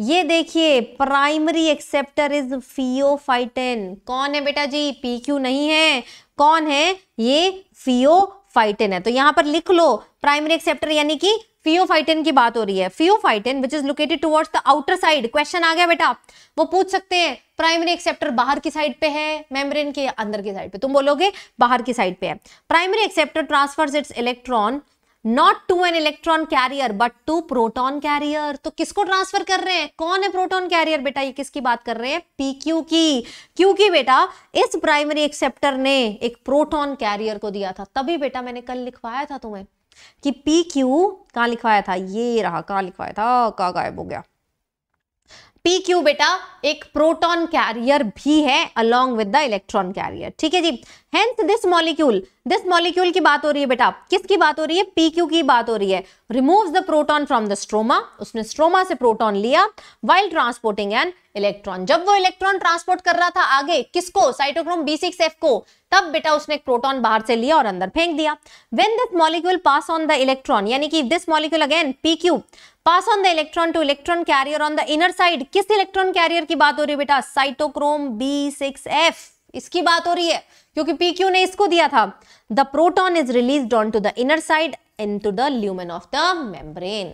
ये देखिए प्राइमरी एक्सेप्टर इज फियोफाइटेन कौन है बेटा जी पी क्यू नहीं है कौन है ये फियोफाइटेन है तो यहां पर लिख लो प्राइमरी एक्सेप्टर यानी कि फियोफाइटेन की बात हो रही है pheophytin which is located towards the outer side question आ गया बेटा वो पूछ सकते हैं प्राइमरी एक्सेप्टर बाहर की साइड पे है मेम्ब्रेन के अंदर की साइड पे तुम बोलोगे बाहर की साइड पे है primary acceptor transfers its electron not to an electron carrier but to proton carrier तो किसको ट्रांसफर कर रहे हैं कौन है प्रोटोन कैरियर बेटा ये किसकी बात कर रहे हैं पी क्यू की क्योंकि बेटा इस प्राइमरी एक्सेप्टर ने एक प्रोटोन कैरियर को दिया था तभी बेटा मैंने कल लिखवाया था तुम्हें कि पी क्यू कहा लिखवाया था ये रहा कहाँ लिखवाया था कहा गायब हो गया पी क्यू बेटा एक प्रोटॉन कैरियर भी है along with the electron carrier ठीक है जी hence this molecule this molecule की बात हो रही है बेटा किसकी बात हो रही है पी क्यू की बात हो रही है remove the proton from the stroma उसने स्ट्रोमा से प्रोटोन लिया वाइल ट्रांसपोर्टिंग एन इलेक्ट्रॉन जब वो इलेक्ट्रॉन ट्रांसपोर्ट कर रहा था आगे किसको साइटोक्रोम बी सिक्स एफ को तब बेटा उसने एक प्रोटॉन बाहर से लिया और अंदर फेंक दिया when this molecule pass on the electron यानी कि this molecule again PQ pass on the electron to electron carrier on the inner side किस इलेक्ट्रॉन कैरियर की बात हो रही है बेटा साइटोक्रोम बी सिक्स एफ इसकी बात हो रही है क्योंकि पी क्यू ने इसको दिया था the proton is release on to the inner side into the lumen of the membrane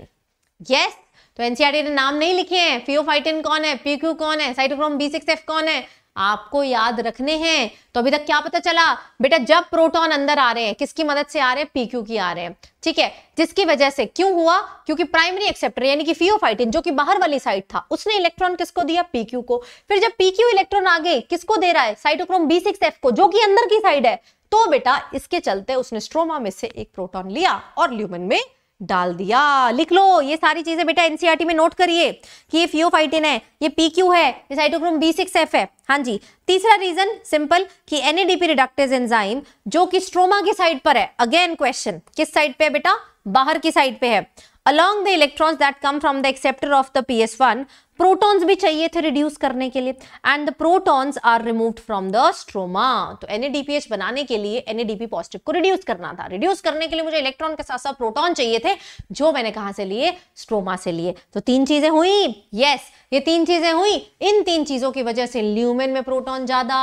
yes तो एनसीआरटी e ने नाम नहीं लिखे हैं फियोफाइटिन कौन है पी क्यू कौन है साइटोक्रोम बी सिक्स एफ कौन है आपको याद रखने हैं तो अभी तक क्या पता चला बेटा जब प्रोटॉन अंदर आ रहे हैं किसकी मदद से आ रहे हैं पीक्यू की आ रहे हैं ठीक है जिसकी वजह से क्यों हुआ क्योंकि प्राइमरी एक्सेप्टर यानी कि फियोफाइटिन जो कि बाहर वाली साइड था उसने इलेक्ट्रॉन किसको दिया पीक्यू को फिर जब पीक्यू इलेक्ट्रॉन आगे किसको दे रहा है साइटोक्रोम बी सिक्स एफ को जो कि अंदर की साइड है तो बेटा इसके चलते उसने स्ट्रोमा में से एक प्रोटॉन लिया और ल्यूमन में डाल दिया लिख लो ये सारी चीजें बेटा एनसीईआरटी e में नोट करिए कि ये फियोफाइटिन e है ये पी क्यू है ये साइटोक्रोम बी सिक्स एफ है हाँ जी तीसरा रीजन सिंपल कि एनएडीपी रिडक्टेज एंजाइम जो कि स्ट्रोमा की साइड पर है अगेन क्वेश्चन किस साइड पे है बेटा बाहर की साइड पे है along the electrons that come from the acceptor of the P S one protons भी चाहिए थे रिड्यूस करने के लिए and the protons are removed from the stroma तो एनएडीपीएच बनाने के लिए एनएडीपी पॉजिटिव को रिड्यूस करना था रिड्यूस करने के लिए मुझे इलेक्ट्रॉन के साथ साथ प्रोटॉन चाहिए थे जो मैंने कहा से लिए स्ट्रोमा से लिए तो तीन चीजें हुई यस ये तीन चीजें हुई इन तीन चीजों की वजह से ल्यूमेन में प्रोटोन ज्यादा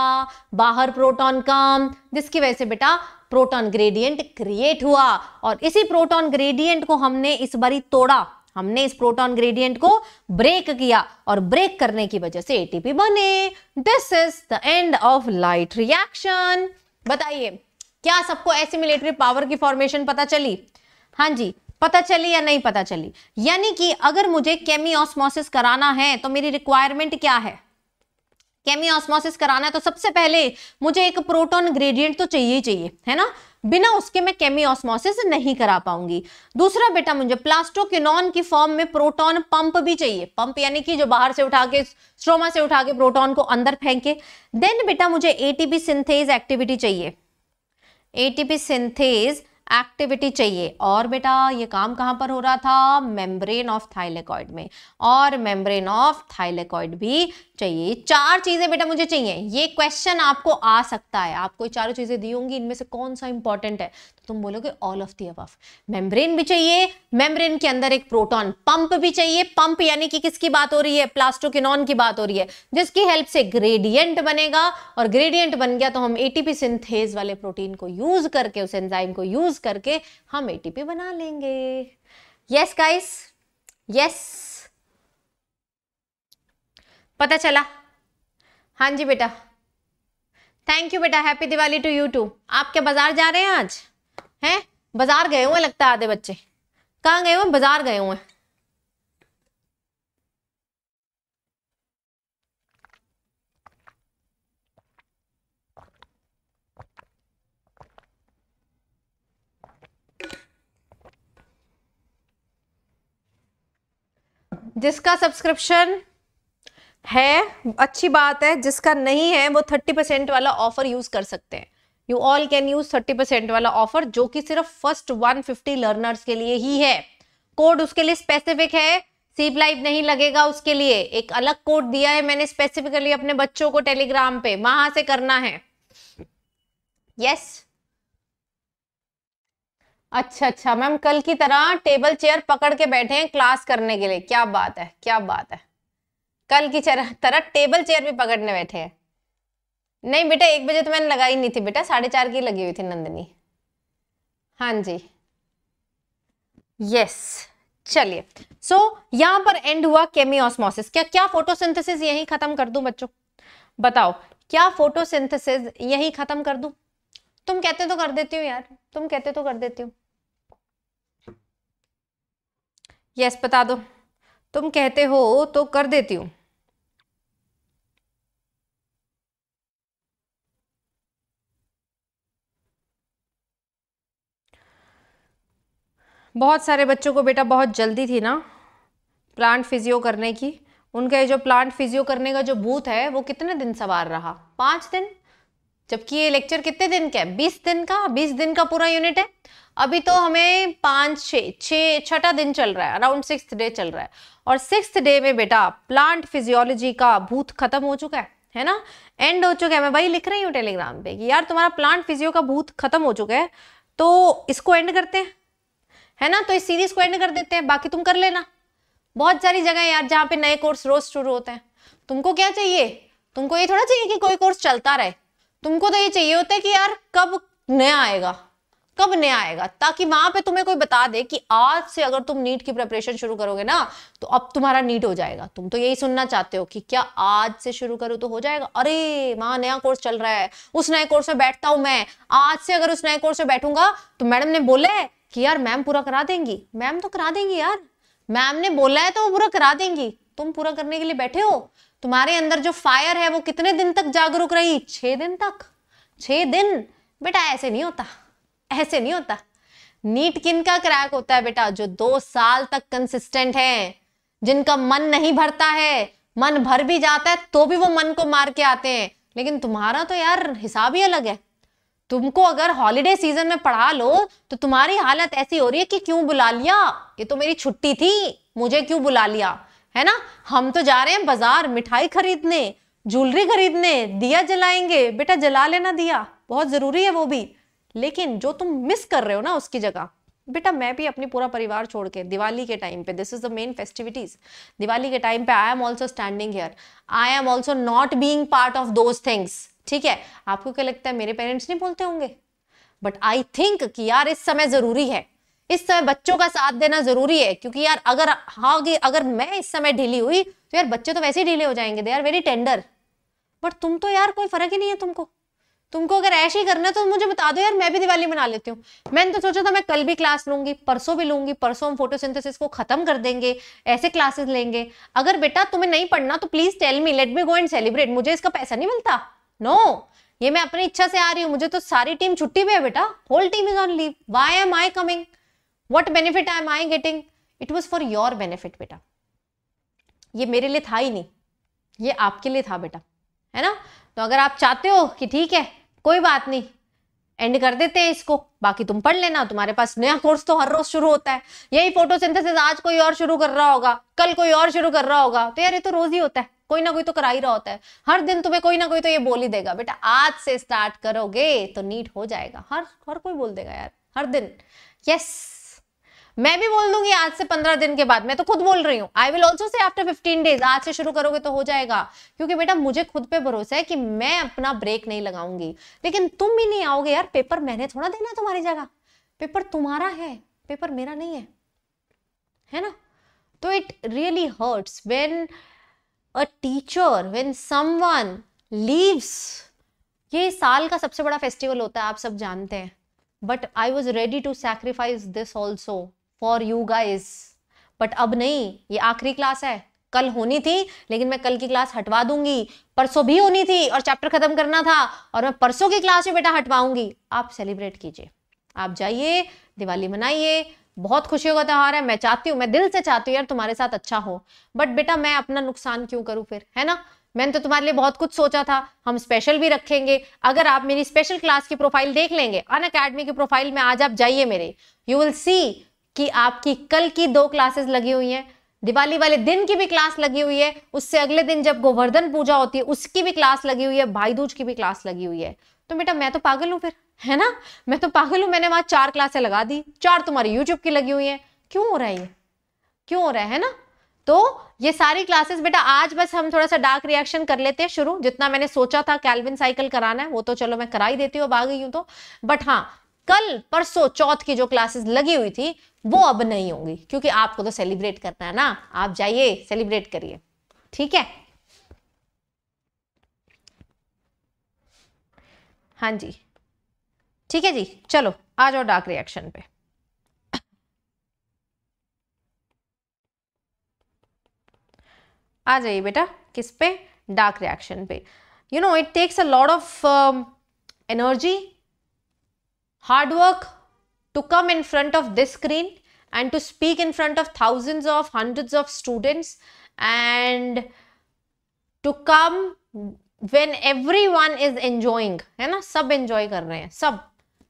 बाहर प्रोटोन कम जिसकी वजह से बेटा प्रोटॉन ग्रेडियंट क्रिएट हुआ और इसी प्रोटॉन ग्रेडियंट को हमने इस बारी तोड़ा हमने इस प्रोटॉन ग्रेडियंट को ब्रेक किया और ब्रेक करने की वजह से एटीपी बने this is the end of light reaction बताइए क्या सबको एसिमिलेटरी पावर की फॉर्मेशन पता चली हाँ जी पता चली या नहीं पता चली यानी कि अगर मुझे केमी ऑस्मोसिस कराना है तो मेरी रिक्वायरमेंट क्या है केमी ऑस्मोसिस कराना है तो सबसे पहले मुझे एक प्रोटोन ग्रेडियंट तो चाहिए ही चाहिए है ना बिना उसके मैं केमी ऑस्मोसिस नहीं करा पाऊंगी दूसरा बेटा मुझे प्लास्टोक्यूनॉन की फॉर्म में प्रोटॉन पंप भी चाहिए पंप यानी कि जो बाहर से उठा के स्ट्रोमा से उठा के प्रोटॉन को अंदर फेंके देन बेटा मुझे एटीपी सिंथेज एक्टिविटी चाहिए एटीपी सिंथेज एक्टिविटी चाहिए और बेटा ये काम कहाँ पर हो रहा था मेम्ब्रेन ऑफ थाइलेकॉइड में और मेम्ब्रेन ऑफ थाइलेकॉइड भी चाहिए चार चीज़ें बेटा मुझे चाहिए ये क्वेश्चन आपको आ सकता है आपको चारों चीज़ें दी होंगी इनमें से कौन सा इंपॉर्टेंट है तुम बोलोगे all of the above membrane भी चाहिए मेम्ब्रेन के अंदर एक प्रोटॉन पंप भी चाहिए पंप यानी कि किसकी बात हो रही है प्लास्टोकिनॉन की बात हो रही है जिसकी हेल्प से ग्रेडियंट बनेगा और ग्रेडियंट बन गया तो हम एटीपी सिंथेज वाले प्रोटीन को यूज करके उस एंजाइम को यूज करके हम एटीपी बना लेंगे यस गाइस यस पता चला हाँ जी बेटा थैंक यू बेटा happy Diwali to you too आप क्या बाजार जा रहे हैं आज हैं बाजार गए हुए लगता है आधे बच्चे कहाँ गए हुए बाजार गए हुए जिसका सब्सक्रिप्शन है अच्छी बात है जिसका नहीं है वो थर्टी परसेंट वाला ऑफर यूज कर सकते हैं you all can use thirty percent वाला ऑफर जो कि सिर्फ फर्स्ट वन फिफ्टी लर्नर्स के लिए ही है कोड उसके लिए स्पेसिफिक है सीप लाइव नहीं लगेगा उसके लिए एक अलग कोड दिया है मैंने स्पेसिफिकली अपने बच्चों को टेलीग्राम पे वहां से करना है यस yes. अच्छा अच्छा मैम कल की तरह टेबल चेयर पकड़ के बैठे हैं क्लास करने के लिए क्या बात है क्या बात है कल की तरह टेबल चेयर भी पकड़ने बैठे हैं नहीं बेटा एक बजे तो मैंने लगाई नहीं थी बेटा साढ़े चार की लगी हुई थी नंदनी हाँ जी यस चलिए सो so, यहां पर एंड हुआ केमीओसमोसिस क्या क्या फोटोसिंथेसिस यही खत्म कर दूं बच्चों बताओ क्या फोटोसिंथेसिस यही खत्म कर दूं तुम कहते तो कर देती हो यार तुम कहते तो कर देती हो यस बता दो तुम कहते हो तो कर देती हूँ बहुत सारे बच्चों को बेटा बहुत जल्दी थी ना प्लांट फिजियो करने की उनका ये जो प्लांट फिजियो करने का जो बूथ है वो कितने दिन सवार रहा पाँच दिन जबकि ये लेक्चर कितने दिन का है बीस दिन का बीस दिन का पूरा यूनिट है अभी तो हमें पाँच छः छः छठा दिन चल रहा है अराउंड सिक्स डे चल रहा है और सिक्स डे में बेटा प्लांट फिजियोलॉजी का भूत खत्म हो चुका है है ना एंड हो चुका है मैं वही लिख रही हूँ टेलीग्राम पे कि यार तुम्हारा प्लांट फिजियो का भूत खत्म हो चुका है तो इसको एंड करते हैं है ना तो इस सीरीज को एंड कर देते हैं बाकी तुम कर लेना बहुत सारी जगह यार जहाँ पे नए कोर्स रोज शुरू होते हैं तुमको क्या चाहिए तुमको ये थोड़ा चाहिए कि कोई कोर्स चलता रहे तुमको तो ये चाहिए होता है कि यार कब नया आएगा कब नया आएगा ताकि वहां पे तुम्हें कोई बता दे कि आज से अगर तुम नीट की प्रिपरेशन शुरू करोगे ना तो अब तुम्हारा नीट हो जाएगा तुम तो यही सुनना चाहते हो कि क्या आज से शुरू करो तो हो जाएगा अरे वहां नया कोर्स चल रहा है उस नए कोर्स में बैठता हूं मैं आज से अगर उस नए कोर्स में बैठूंगा तो मैडम ने बोला है कि यार मैम पूरा करा देंगी मैम तो करा देंगी यार मैम ने बोला है तो वो पूरा करा देंगी तुम पूरा करने के लिए बैठे हो तुम्हारे अंदर जो फायर है वो कितने दिन तक जागरूक रही छे दिन तक छः दिन बेटा ऐसे नहीं होता ऐसे नहीं होता नीट किन का क्रैक होता है बेटा जो दो साल तक कंसिस्टेंट है जिनका मन नहीं भरता है मन भर भी जाता है तो भी वो मन को मार के आते हैं लेकिन तुम्हारा तो यार हिसाब ही अलग है तुमको अगर हॉलीडे सीजन में पढ़ा लो तो तुम्हारी हालत ऐसी हो रही है कि क्यों बुला लिया ये तो मेरी छुट्टी थी मुझे क्यों बुला लिया है ना हम तो जा रहे हैं बाजार मिठाई खरीदने ज्वेलरी खरीदने दिया जलाएंगे बेटा जला लेना दिया बहुत जरूरी है वो भी लेकिन जो तुम मिस कर रहे हो ना उसकी जगह बेटा मैं भी अपनी पूरा परिवार छोड़ के दिवाली के टाइम पे this is the main festivities Diwali के टाइम पे I am also standing here I am also not being part of those things ठीक है आपको क्या लगता है मेरे पेरेंट्स नहीं बोलते होंगे बट आई थिंक कि यार इस समय जरूरी है इस समय बच्चों का साथ देना जरूरी है क्योंकि यार अगर हाँ अगर मैं इस समय ढीली हुई तो यार बच्चे तो वैसे ही ढीले हो जाएंगे they are very tender but तुम तो यार कोई फर्क ही नहीं है तुमको तुमको अगर ऐसे ही करना है तो मुझे बता दो यार मैं भी दिवाली मना लेती हूँ मैंने तो सोचा था मैं कल भी क्लास लूंगी परसों भी लूंगी परसों हम फोटोसिंथेसिस को खत्म कर देंगे ऐसे क्लासेस लेंगे अगर बेटा तुम्हें नहीं पढ़ना तो please tell me let me go and celebrate मुझे इसका पैसा नहीं मिलता नो no, ये मैं अपनी इच्छा से आ रही हूँ मुझे तो सारी टीम छुट्टी पे है बेटा whole team is on leave why am I coming what benefit I am I getting it was for your benefit बेटा ये मेरे लिए था ही नहीं ये आपके लिए था बेटा है ना तो अगर आप चाहते हो कि ठीक है कोई बात नहीं एंड कर देते हैं इसको बाकी तुम पढ़ लेना तुम्हारे पास नया कोर्स तो हर रोज शुरू होता है यही फोटोसिंथेसिस आज कोई और शुरू कर रहा होगा कल कोई और शुरू कर रहा होगा तो यार ये तो रोज ही होता है कोई ना कोई तो करा ही रहा होता है हर दिन तुम्हें कोई ना कोई तो ये बोल ही देगा बेटा आज से स्टार्ट करोगे तो नीट हो जाएगा हर हर कोई बोल देगा यार हर दिन यस मैं भी बोल दूंगी आज से पंद्रह दिन के बाद मैं तो खुद बोल रही हूँ I will also say after fifteen days आज से शुरू करोगे तो हो जाएगा क्योंकि बेटा मुझे खुद पे भरोसा है कि मैं अपना ब्रेक नहीं लगाऊंगी लेकिन तुम भी नहीं आओगे यार पेपर मैंने थोड़ा देना है तुम्हारी जगह पेपर तुम्हारा है पेपर मेरा नहीं है है ना तो it really hurts when a teacher when someone leaves ये साल का सबसे बड़ा फेस्टिवल होता है आप सब जानते हैं but I was ready to sacrifice this also for you guys but अब नहीं ये आखिरी क्लास है कल होनी थी लेकिन मैं कल की क्लास हटवा दूंगी परसों भी होनी थी और चैप्टर खत्म करना था और मैं परसों की क्लास में बेटा हटवाऊंगी आप सेलिब्रेट कीजिए आप जाइए दिवाली मनाइए बहुत खुशियों का त्यौहार है मैं चाहती हूँ मैं दिल से चाहती हूँ यार तुम्हारे साथ अच्छा हो बट बेटा मैं अपना नुकसान क्यों करूँ फिर है ना मैंने तो तुम्हारे लिए बहुत कुछ सोचा था हम स्पेशल भी रखेंगे अगर आप मेरी स्पेशल क्लास की प्रोफाइल देख लेंगे अन अकेडमी की प्रोफाइल में आज आप जाइए मेरे यू विल सी कि आपकी कल की दो क्लासेस लगी हुई हैं दिवाली वाले दिन की भी क्लास लगी हुई है उससे अगले दिन जब गोवर्धन पूजा होती है उसकी भी क्लास लगी हुई है भाई दूज की भी क्लास लगी हुई है तो बेटा मैं तो पागल हूँ फिर है ना मैं तो पागल हूं मैंने वहां चार क्लासे लगा दी चार तुम्हारी यूट्यूब की लगी हुई है क्यों हो रहा है ये क्यों हो रहा है ना तो ये सारी क्लासेस बेटा आज बस हम थोड़ा सा डार्क रिएक्शन कर लेते हैं शुरू जितना मैंने सोचा था कैलविन साइकिल कराना है वो तो चलो मैं करा ही देती हूँ अब आ गई हूँ तो बट हाँ कल परसों चौथ की जो क्लासेस लगी हुई थी वो अब नहीं होंगी क्योंकि आपको तो सेलिब्रेट करना है ना आप जाइए सेलिब्रेट करिए ठीक है हाँ जी ठीक है जी चलो आ जाओ डार्क रिएक्शन पे आ जाइए बेटा किस पे डार्क रिएक्शन पे you know it takes a lot of energy hard work to come in front of this screen and to speak in front of thousands of hundreds of students and to come when everyone is enjoying है ना सब enjoy कर रहे हैं सब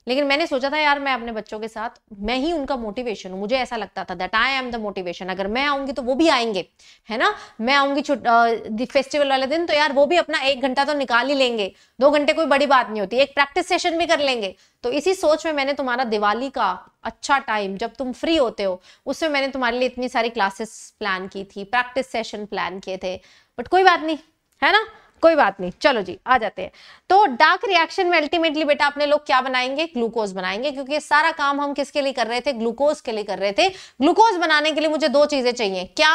लेकिन मैंने सोचा था यार मैं अपने बच्चों के साथ मैं ही उनका मोटिवेशन हूँ मुझे ऐसा लगता था that I am the motivation अगर मैं आऊंगी तो वो भी आएंगे है ना मैं आऊंगी फेस्टिवल वाले दिन तो यार वो भी अपना एक घंटा तो निकाल ही लेंगे दो घंटे कोई बड़ी बात नहीं होती एक प्रैक्टिस सेशन भी कर लेंगे तो इसी सोच में मैंने तुम्हारा दिवाली का अच्छा टाइम जब तुम फ्री होते हो उसमें मैंने तुम्हारे लिए इतनी सारी क्लासेस प्लान की थी प्रैक्टिस सेशन प्लान किए थे बट कोई बात नहीं है ना कोई बात नहीं चलो जी आ जाते हैं तो डार्क रिएक्शन में अल्टीमेटली बेटा अपने लोग क्या बनाएंगे ग्लूकोज बनाएंगे क्योंकि सारा काम हम किसके लिए कर रहे थे ग्लूकोज के लिए कर रहे थे ग्लूकोज बनाने के लिए मुझे दो चीजें चाहिए क्या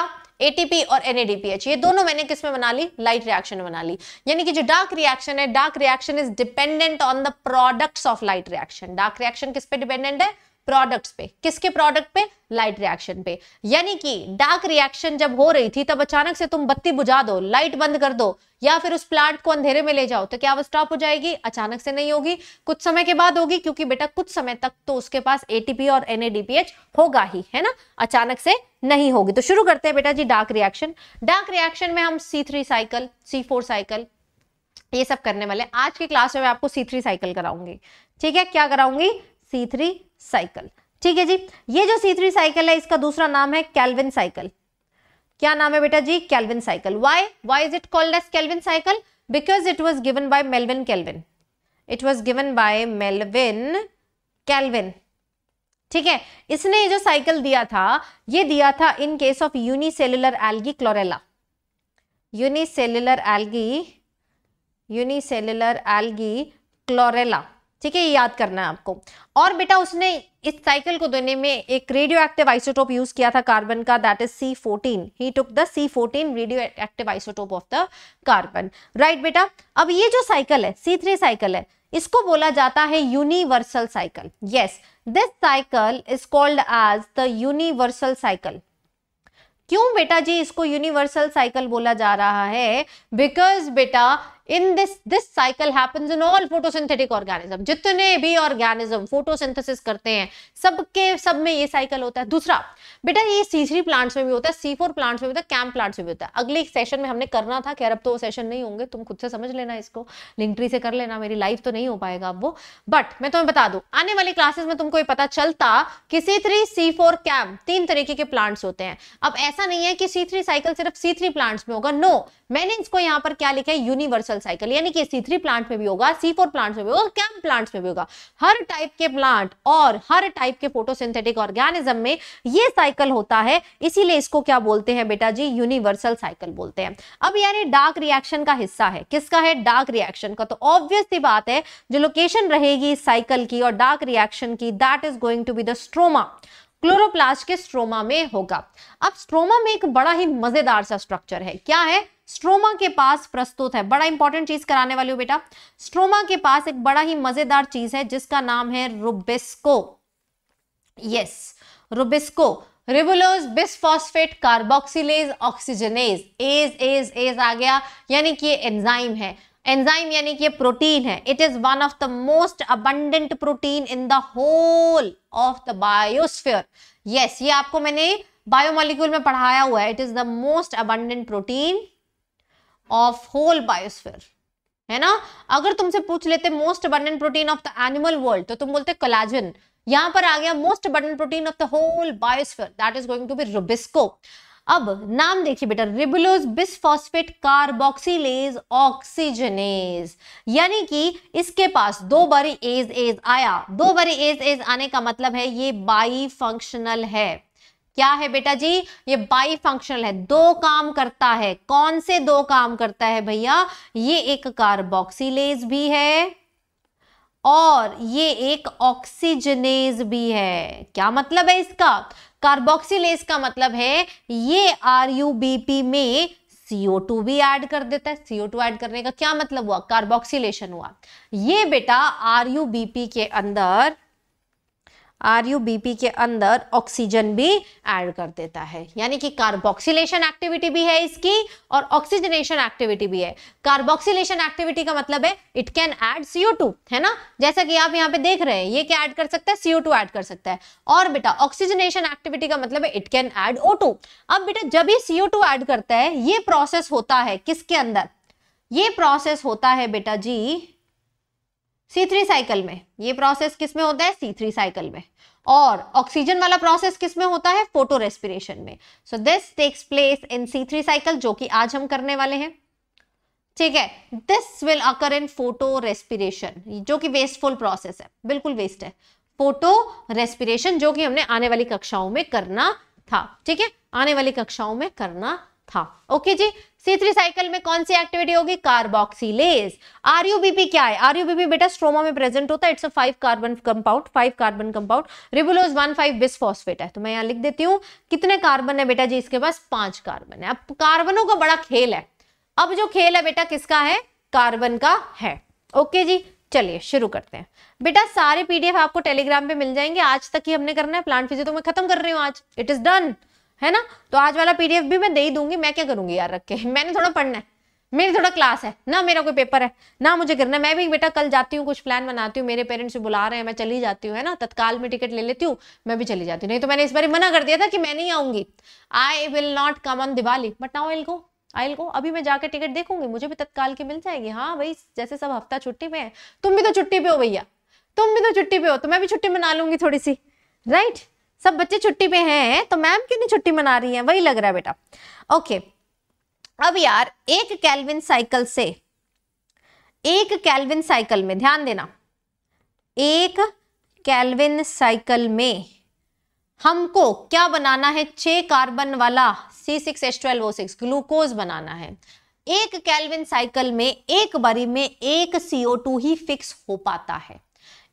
एटीपी और एनएडीपीएच ये दोनों मैंने किस में बना ली लाइट रिएक्शन में बना ली यानी कि जो डार्क रिएक्शन है dark reaction is dependent on the products of light reaction dark reaction किस पे डिपेंडेंट है प्रोडक्ट्स पे किसके प्रोडक्ट पे लाइट रिएक्शन पे यानी कि डार्क रिएक्शन जब हो रही थी तब अचानक से तुम बत्ती बुझा दो लाइट बंद कर दो या फिर उस प्लांट को अंधेरे में ले जाओ तो क्या वो स्टॉप हो जाएगी अचानक से नहीं होगी कुछ समय के बाद होगी क्योंकि बेटा कुछ समय तक तो उसके पास एटीपी और एनएडीपीएच होगा ही है ना अचानक से नहीं होगी तो शुरू करते हैं बेटा जी डार्क रिएक्शन डार्क रिएक्शन में हम C three cycle C four cycle ये सब करने वाले आज की क्लास में मैं आपको सी थ्री साइकिल कराऊंगी ठीक है क्या कराऊंगी सी थ्री साइकिल ठीक है जी ये जो सी थ्री साइकिल है इसका दूसरा नाम है कैलविन साइकिल क्या नाम है बेटा जी Calvin cycle why why is it called as Calvin cycle because it was given by Melvin Calvin it was given by Melvin Calvin ठीक है इसने ये जो साइकिल दिया था ये दिया था in case of unicellular algae chlorella unicellular algae unicellular algae chlorella ठीक है ये याद करना है आपको और बेटा उसने इस साइकिल को देने में एक रेडियो एक्टिव आइसोटोप यूज किया था कार्बन का that is C fourteen he took the C fourteen radioactive isotope of the carbon right बेटा अब ये जो साइकिल है सी थ्री साइकिल है इसको बोला जाता है universal cycle yes this cycle is called as the universal cycle क्यों बेटा जी इसको यूनिवर्सल साइकिल बोला जा रहा है बिकॉज बेटा in this this cycle happens in all photosynthetic organism जितने भी ऑर्गेनिज्म फोटोसिंथेसिस करते हैं सबके सब में ये साइकिल होता है दूसरा बेटा ये सी थ्री प्लांट्स में भी होता है सी फोर प्लांट्स में भी होता है कैम प्लांट्स में भी होता है अगले एक सेशन में हमने करना था खैर अब तो वो सेशन नहीं होंगे तुम खुद से समझ लेना इसको लिंक्ट्री से कर लेना मेरी लाइफ तो नहीं हो पाएगा अब वो बट मैं तुम्हें बता दू आने वाली क्लासेस में तुमको ये पता चलता कि C three C four CAM तीन तरीके के प्लांट्स होते हैं अब ऐसा नहीं है कि सी थ्री साइकिल सिर्फ सी थ्री प्लांट्स में होगा नो मैंने इसको यहाँ पर क्या लिखा है यूनिवर्सल इकोलॉजिकल साइकिल यानी कि सी थ्री प्लांट में भी होगा सी फोर प्लांट्स में भी होगा कैम प्लांट्स में भी होगा हर टाइप के प्लांट और हर टाइप के फोटोसिंथेटिक ऑर्गेनिज्म में ये साइकिल होता है इसीलिए इसको क्या बोलते हैं बेटा जी यूनिवर्सल साइकिल बोलते हैं अब यानी डार्क रिएक्शन का हिस्सा है किसका है डार्क रिएक्शन का तो ऑब्वियसली बात है जो लोकेशन रहेगी साइकिल की और डार्क रिएक्शन की that is going to be the stroma chloroplast के स्ट्रोमा में होगा अब स्ट्रोमा में एक बड़ा ही मजेदार सा स्ट्रक्चर है क्या है स्ट्रोमा के पास प्रस्तुत है बड़ा इंपॉर्टेंट चीज कराने वाली हूं बेटा स्ट्रोमा के पास एक बड़ा ही मजेदार चीज है जिसका नाम है RuBisCO yes RuBisCO ribulose bisphosphate carboxylase oxygenase as as as आ गया यानी कि ये एंजाइम है एंजाइम यानी कि ये प्रोटीन है it is one of the most abundant protein in the whole of the biosphere yes ये आपको मैंने बायोमोलिक्यूल में पढ़ाया हुआ है it is the most abundant protein of whole biosphere है ना अगर तुमसे पूछ लेते most abundant protein of the animal world तो तुम बोलते कोलाजन यहां पर आ गया most abundant protein of the whole biosphere that is going to be Rubisco अब नाम देखिए बेटा रिबुलोज बिस्फॉस्फेट कार्बोक्सीलेज ऑक्सीजनेज यानी कि इसके पास दो बारी एज एज आया दो बारी एज एज आने का मतलब है ये बाई फंक्शनल है क्या है बेटा जी ये बाई फंक्शनल है दो काम करता है कौन से दो काम करता है भैया ये एक कार्बोक्सीलेज भी है और ये एक ऑक्सीजनेज भी है क्या मतलब है इसका कार्बोक्सीलेज का मतलब है ये आर में CO2 भी ऐड कर देता है CO2 ऐड करने का क्या मतलब हुआ कार्बोक्सीलेशन हुआ ये बेटा आर के अंदर आर के अंदर ऑक्सीजन भी ऐड कर देता है यानी कि कार्बोक्सीलेशन एक्टिविटी भी है इसकी और ऑक्सीजनेशन एक्टिविटी भी है कार्बोक्सीलेशन एक्टिविटी का मतलब है इट कैन ऐड CO2 है ना जैसा कि आप यहाँ पे देख रहे हैं ये क्या ऐड कर सकता है CO2 ऐड कर सकता है और बेटा ऑक्सीजनेशन एक्टिविटी का मतलब है इट कैन ऐड O2 अब बेटा जब ये CO2 ऐड करता है ये प्रोसेस होता है किसके अंदर ये प्रोसेस होता है बेटा जी सी थ्री साइकिल में ये प्रोसेस किस में होता है सी थ्री साइकिल में और ऑक्सीजन वाला प्रोसेस किस में होता है फोटो रेस्पिरेशन में so this takes place in C three cycle जो कि आज हम करने वाले हैं ठीक है this will occur in photorespiration जो कि वेस्टफुल प्रोसेस है बिल्कुल वेस्ट है फोटो रेस्पिरेशन जो कि हमने आने वाली कक्षाओं में करना था ठीक है आने वाली कक्षाओं में करना था ओके जी सी थ्री साइकिल में कौन सी एक्टिविटी होगी कार्बोक्सीलेज आरयूबीपी क्या है आरयूबीपी बेटा स्ट्रोमा में प्रेजेंट होता है it's a five carbon compound five carbon compound ribulose one five bisphosphate है तो मैं यहाँ लिख देती हूँ कितने कार्बन है बेटा जी इसके पास पांच कार्बन है अब कार्बनों का बड़ा खेल है अब जो खेल है बेटा किसका है कार्बन का है ओके जी चलिए शुरू करते हैं बेटा सारे पीडीएफ आपको टेलीग्राम पे मिल जाएंगे आज तक ही हमने करना है प्लांट फिजियो तो मैं खत्म कर रही हूँ आज इट इज डन है ना तो आज वाला पीडीएफ भी मैं दे ही दूंगी मैं क्या करूंगी यार रख के मैंने थोड़ा पढ़ना है मेरी थोड़ा क्लास है ना मेरा कोई पेपर है ना मुझे करना मैं भी बेटा कल जाती हूँ कुछ प्लान बनाती हूँ मेरे पेरेंट्स भी बुला रहे हैं मैं चली जाती हूँ है ना तत्काल में टिकट ले लेती हूँ मैं भी चली जाती हूँ नहीं तो मैंने इस बार मना कर दिया था कि मैं नहीं आऊंगी I will not come on Diwali but now I go I go अभी मैं जाकर टिकट देखूंगी मुझे भी तत्काल की मिल जाएगी हाँ भाई जैसे सब हफ्ता छुट्टी पे है तुम भी तो छुट्टी पे हो भैया तुम भी तो छुट्टी पे हो तो मैं भी छुट्टी मना लूंगी थोड़ी सी राइट right? सब बच्चे छुट्टी पे हैं तो मैम क्यों नहीं छुट्टी मना रही हैं वही लग रहा है बेटा ओके अब यार एक कैलविन साइकिल से एक कैलविन साइकिल में ध्यान देना एक कैलविन साइकिल में हमको क्या बनाना है छे कार्बन वाला C six H twelve O six glucose बनाना है एक कैलविन साइकिल में एक बारी में एक सीओ टू ही फिक्स हो पाता है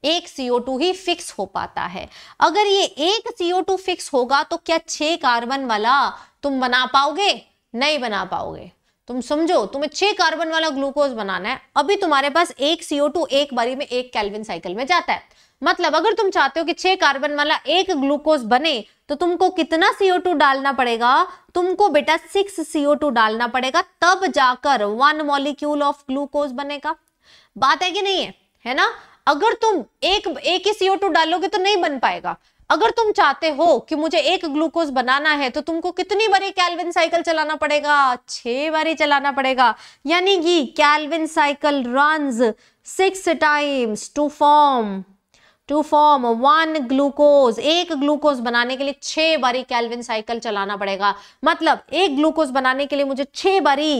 एक CO2 ही फिक्स हो पाता है अगर ये एक CO2 फिक्स होगा तो क्या छह कार्बन वाला तुम बना पाओगे नहीं बना पाओगे तुम समझो तुम्हें छह कार्बन वाला ग्लूकोज बनाना है अभी तुम्हारे पास एक CO2 एक बारी में एक कैलविन साइकिल में जाता है मतलब अगर तुम चाहते हो कि छह कार्बन वाला एक ग्लूकोज बने तो तुमको कितना CO2 डालना पड़ेगा तुमको बेटा सिक्स CO2 डालना पड़ेगा तब जाकर वन मॉलिक्यूल ऑफ ग्लूकोज बनेगा बात है कि नहीं है है ना अगर तुम एक एक ही सीओ टू डालोगे तो नहीं बन पाएगा अगर तुम चाहते हो कि मुझे एक ग्लूकोज बनाना है तो तुमको कितनी बारी कैलविन साइकिल चलाना पड़ेगा छह बारी चलाना पड़ेगा यानी कि Calvin cycle run six times to form to form one glucose एक ग्लूकोज बनाने के लिए छह बारी कैलविन साइकिल चलाना पड़ेगा मतलब एक ग्लूकोज बनाने के लिए मुझे छह बारी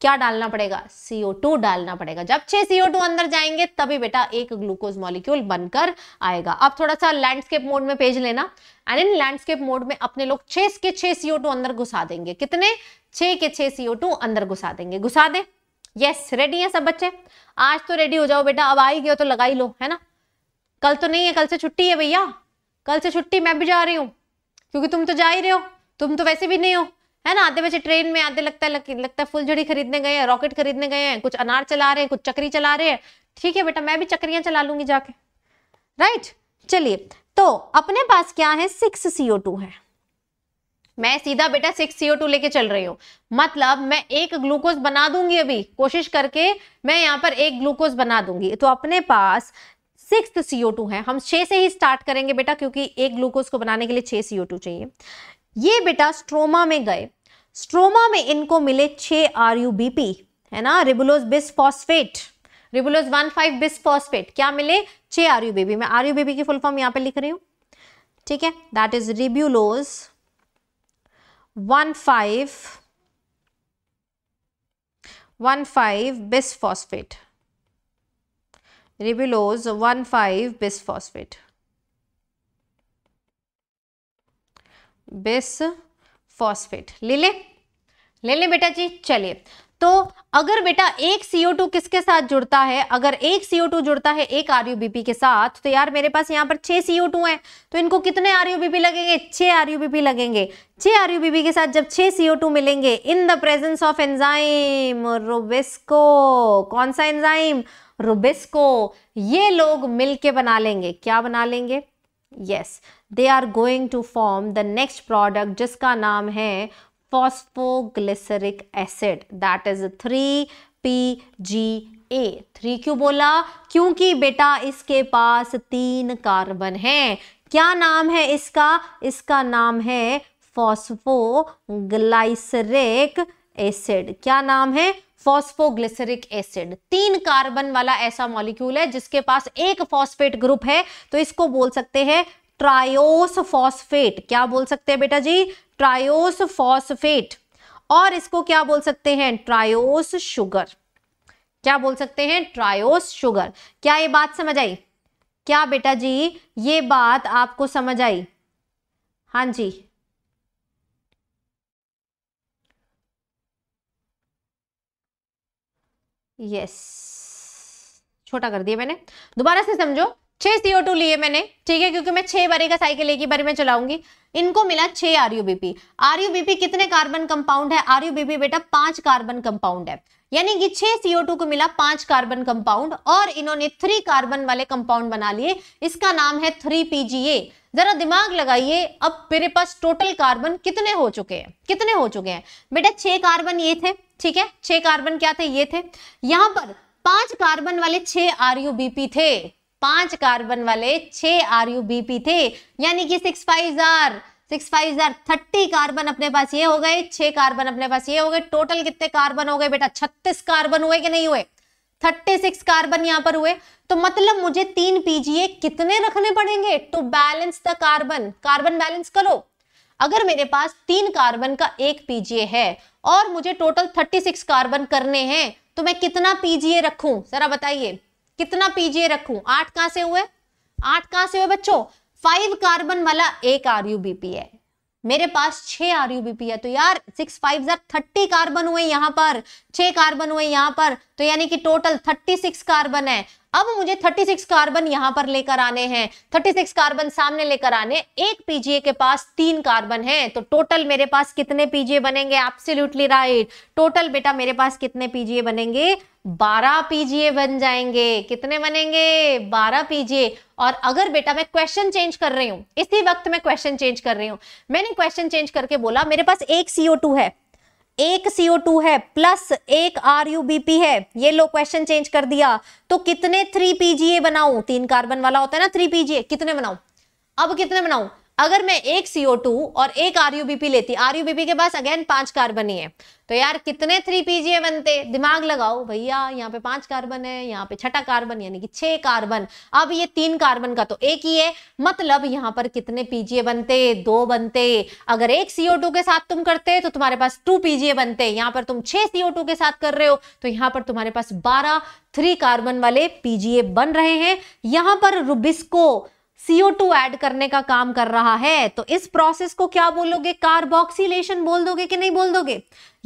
क्या डालना पड़ेगा CO2 डालना पड़ेगा जब छह CO2 अंदर जाएंगे तभी बेटा एक ग्लूकोज मॉलिक्यूल बनकर आएगा अब थोड़ा सा लैंडस्केप मोड में पेज लेना एंड इन लैंडस्केप मोड में अपने लोग छह के छह CO2 अंदर घुसा देंगे कितने छह के छह CO2 अंदर घुसा देंगे घुसा दे यस रेडी है सब बच्चे आज तो रेडी हो जाओ बेटा अब आई गए तो लगा ही लो है ना कल तो नहीं है कल से छुट्टी है भैया कल से छुट्टी मैं भी जा रही हूँ क्योंकि तुम तो जा ही रहे हो तुम तो वैसे भी नहीं हो है ना आते बच्चे ट्रेन में आते लगता है लगता है फुलझड़ी खरीदने गए हैं रॉकेट खरीदने गए हैं कुछ अनार चला रहे हैं कुछ चक्री चला रहे हैं ठीक है बेटा मैं भी चक्रियां चला लूंगी जाके राइट चलिए तो अपने पास क्या है सिक्स सीओ टू है मैं सीधा बेटा सिक्स सीओ टू लेके चल रही हूँ मतलब मैं एक ग्लूकोज बना दूंगी अभी कोशिश करके मैं यहाँ पर एक ग्लूकोज बना दूंगी तो अपने पास सिक्स सीओ टू है हम छे से ही स्टार्ट करेंगे बेटा क्योंकि एक ग्लूकोज को बनाने के लिए छः सीओ टू चाहिए ये बेटा स्ट्रोमा में गए स्ट्रोमा में इनको मिले छः आर यू बी पी है ना ribulose phosphate ribulose one five phosphate क्या मिले छः आर यू बी पी मैं आर यू बी पी की फुल फॉर्म यहां पे लिख रही हूं ठीक है that is ribulose one five one five phosphate ribulose one five phosphate bisphosphate ले ले ले ले बेटा जी चलिए तो अगर बेटा एक CO2 किसके साथ जुड़ता है अगर एक CO2 जुड़ता है एक RUBP के साथ तो यार मेरे पास यहाँ पर छह CO2 है तो इनको कितने RUBP लगेंगे छह RUBP लगेंगे छह RUBP के साथ जब छह CO2 मिलेंगे in the presence of enzyme RuBisCO कौन सा एंजाइम रोबेस्को ये लोग मिलके बना लेंगे क्या बना लेंगे yes yes. They are going to form the next product जिसका नाम है phosphoglyceric acid that is three P G A three क्यों बोला क्योंकि बेटा इसके पास तीन कार्बन है क्या नाम है इसका इसका नाम है फॉस्फोग्लाइसरिक एसिड क्या नाम है फॉस्फोग्लिसरिक एसिड तीन कार्बन वाला ऐसा मॉलिक्यूल है जिसके पास एक फॉस्फेट ग्रुप है तो इसको बोल सकते हैं ट्रायोस फॉस्फेट क्या बोल सकते हैं बेटा जी ट्रायोस फॉस्फेट और इसको क्या बोल सकते हैं ट्रायोस शुगर क्या बोल सकते हैं ट्रायोस शुगर क्या ये बात समझ आई क्या बेटा जी ये बात आपको समझ आई हां जी यस छोटा कर दिया मैंने दोबारा से समझो छह सीओ टू लिए मैंने ठीक है क्योंकि मैं छह बारी का साइकिल एक ही बारी में चलाऊंगी इनको मिला छह आरयूबीपी आरयूबीपी कितने कार्बन कंपाउंड है आरयूबीपी बेटा पांच कार्बन कंपाउंड है यानी कि छह सीओ टू को मिला पांच कार्बन कंपाउंड और इन्होंने थ्री कार्बन वाले कंपाउंड बना लिए इसका नाम है थ्री पीजीए जरा दिमाग लगाइए अब मेरे पास टोटल कार्बन कितने हो चुके हैं कितने हो चुके हैं बेटा छह कार्बन ये थे ठीक है छह कार्बन क्या थे ये थे यहां पर पांच कार्बन वाले छह आरयूबीपी थे पांच कार्बन वाले छह आर यू बी पी थे यानी कि six five are six five are thirty carbon अपने पास ये हो गए छह कार्बन अपने पास ये हो गए टोटल कितने कार्बन हो गए बेटा छत्तीस कार्बन हुए कि नहीं हुए थर्टी सिक्स कार्बन यहाँ पर हुए तो मतलब मुझे तीन पीजीए कितने रखने पड़ेंगे to balance the carbon carbon balance करो अगर मेरे पास तीन कार्बन का एक पीजीए है और मुझे टोटल थर्टी सिक्स कार्बन करने हैं तो मैं कितना पीजीए रखूं जरा बताइए कितना पीजीए रखूं आठ कहां से हुए आठ कहां से हुए बच्चों फाइव कार्बन वाला एक आर है मेरे पास छह आर है तो यार सिक्स फाइव जर थर्टी कार्बन हुए यहाँ पर छह कार्बन हुए यहाँ पर तो यानी कि टोटल थर्टी सिक्स कार्बन है अब मुझे 36 कार्बन यहां पर लेकर आने हैं 36 कार्बन सामने लेकर आने एक पीजीए के पास तीन कार्बन है तो टोटल मेरे पास कितने पीजीए बनेंगे एब्सोल्युटली राइट टोटल बेटा मेरे पास कितने पीजीए बनेंगे 12 पीजीए बन जाएंगे कितने बनेंगे 12 पीजीए और अगर बेटा मैं क्वेश्चन चेंज कर रही हूं इसी वक्त मैं क्वेश्चन चेंज कर रही हूं मैंने क्वेश्चन चेंज करके बोला मेरे पास एक सीओ है एक सीओ टू है प्लस एक आर यूबीपी है ये लो क्वेश्चन चेंज कर दिया तो कितने थ्री पीजीए बनाऊ तीन कार्बन वाला होता है ना थ्री पीजीए कितने बनाऊ अब कितने बनाऊ अगर मैं एक CO2 और एक RUBP लेती RUBP के पास अगेन पांच कार्बन ही है तो यार कितने थ्री पीजीए बनते दिमाग लगाओ भैया यहाँ पे पांच कार्बन है यहाँ पे छठा कार्बन यानी कि छह कार्बन अब ये तीन कार्बन का तो एक ही है मतलब यहाँ पर कितने पीजीए बनते दो बनते अगर एक सीओ टू के साथ तुम करते तो तुम्हारे पास टू पीजीए बनते यहाँ पर तुम छह सीओ टू के साथ कर रहे हो तो यहाँ पर तुम्हारे पास बारह थ्री कार्बन वाले पीजीए बन रहे हैं यहाँ पर रुबिस्को CO2 ऐड करने का काम कर रहा है तो इस प्रोसेस को क्या बोलोगे कार्बोक्सीलेशन बोल दोगे कि नहीं बोल दोगे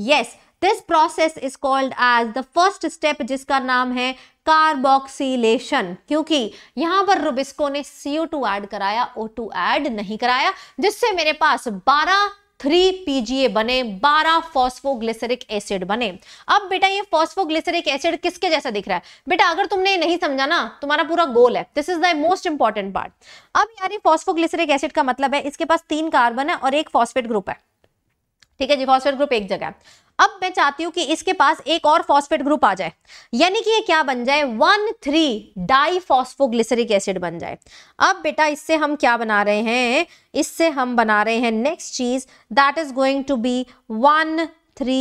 yes this process is called as the first step जिसका नाम है कार्बोक्सीलेशन क्योंकि यहां पर रुबिस्को ने CO2 ऐड कराया O2 ऐड नहीं कराया जिससे मेरे पास 12 थ्री पीजीए बने बारह फॉस्फोग्लिसरिक एसिड बने अब बेटा ये फॉस्फोग्लिसरिक एसिड किसके जैसा दिख रहा है बेटा अगर तुमने नहीं समझा ना तुम्हारा पूरा गोल है this is the most important part अब यार ये फॉस्फोग्लिसरिक एसिड का मतलब है इसके पास तीन कार्बन है और एक फॉस्फेट ग्रुप है ठीक है जी फॉस्फेट ग्रुप एक जगह अब मैं चाहती हूँ कि इसके पास एक और फॉस्फेट ग्रुप आ जाए यानी कि ये क्या बन जाए वन थ्री फॉस्फोग्लिसरिक एसिड बन जाए अब बेटा इससे हम क्या बना रहे हैं इससे हम बना रहे हैं नेक्स्ट चीज that is going to be one three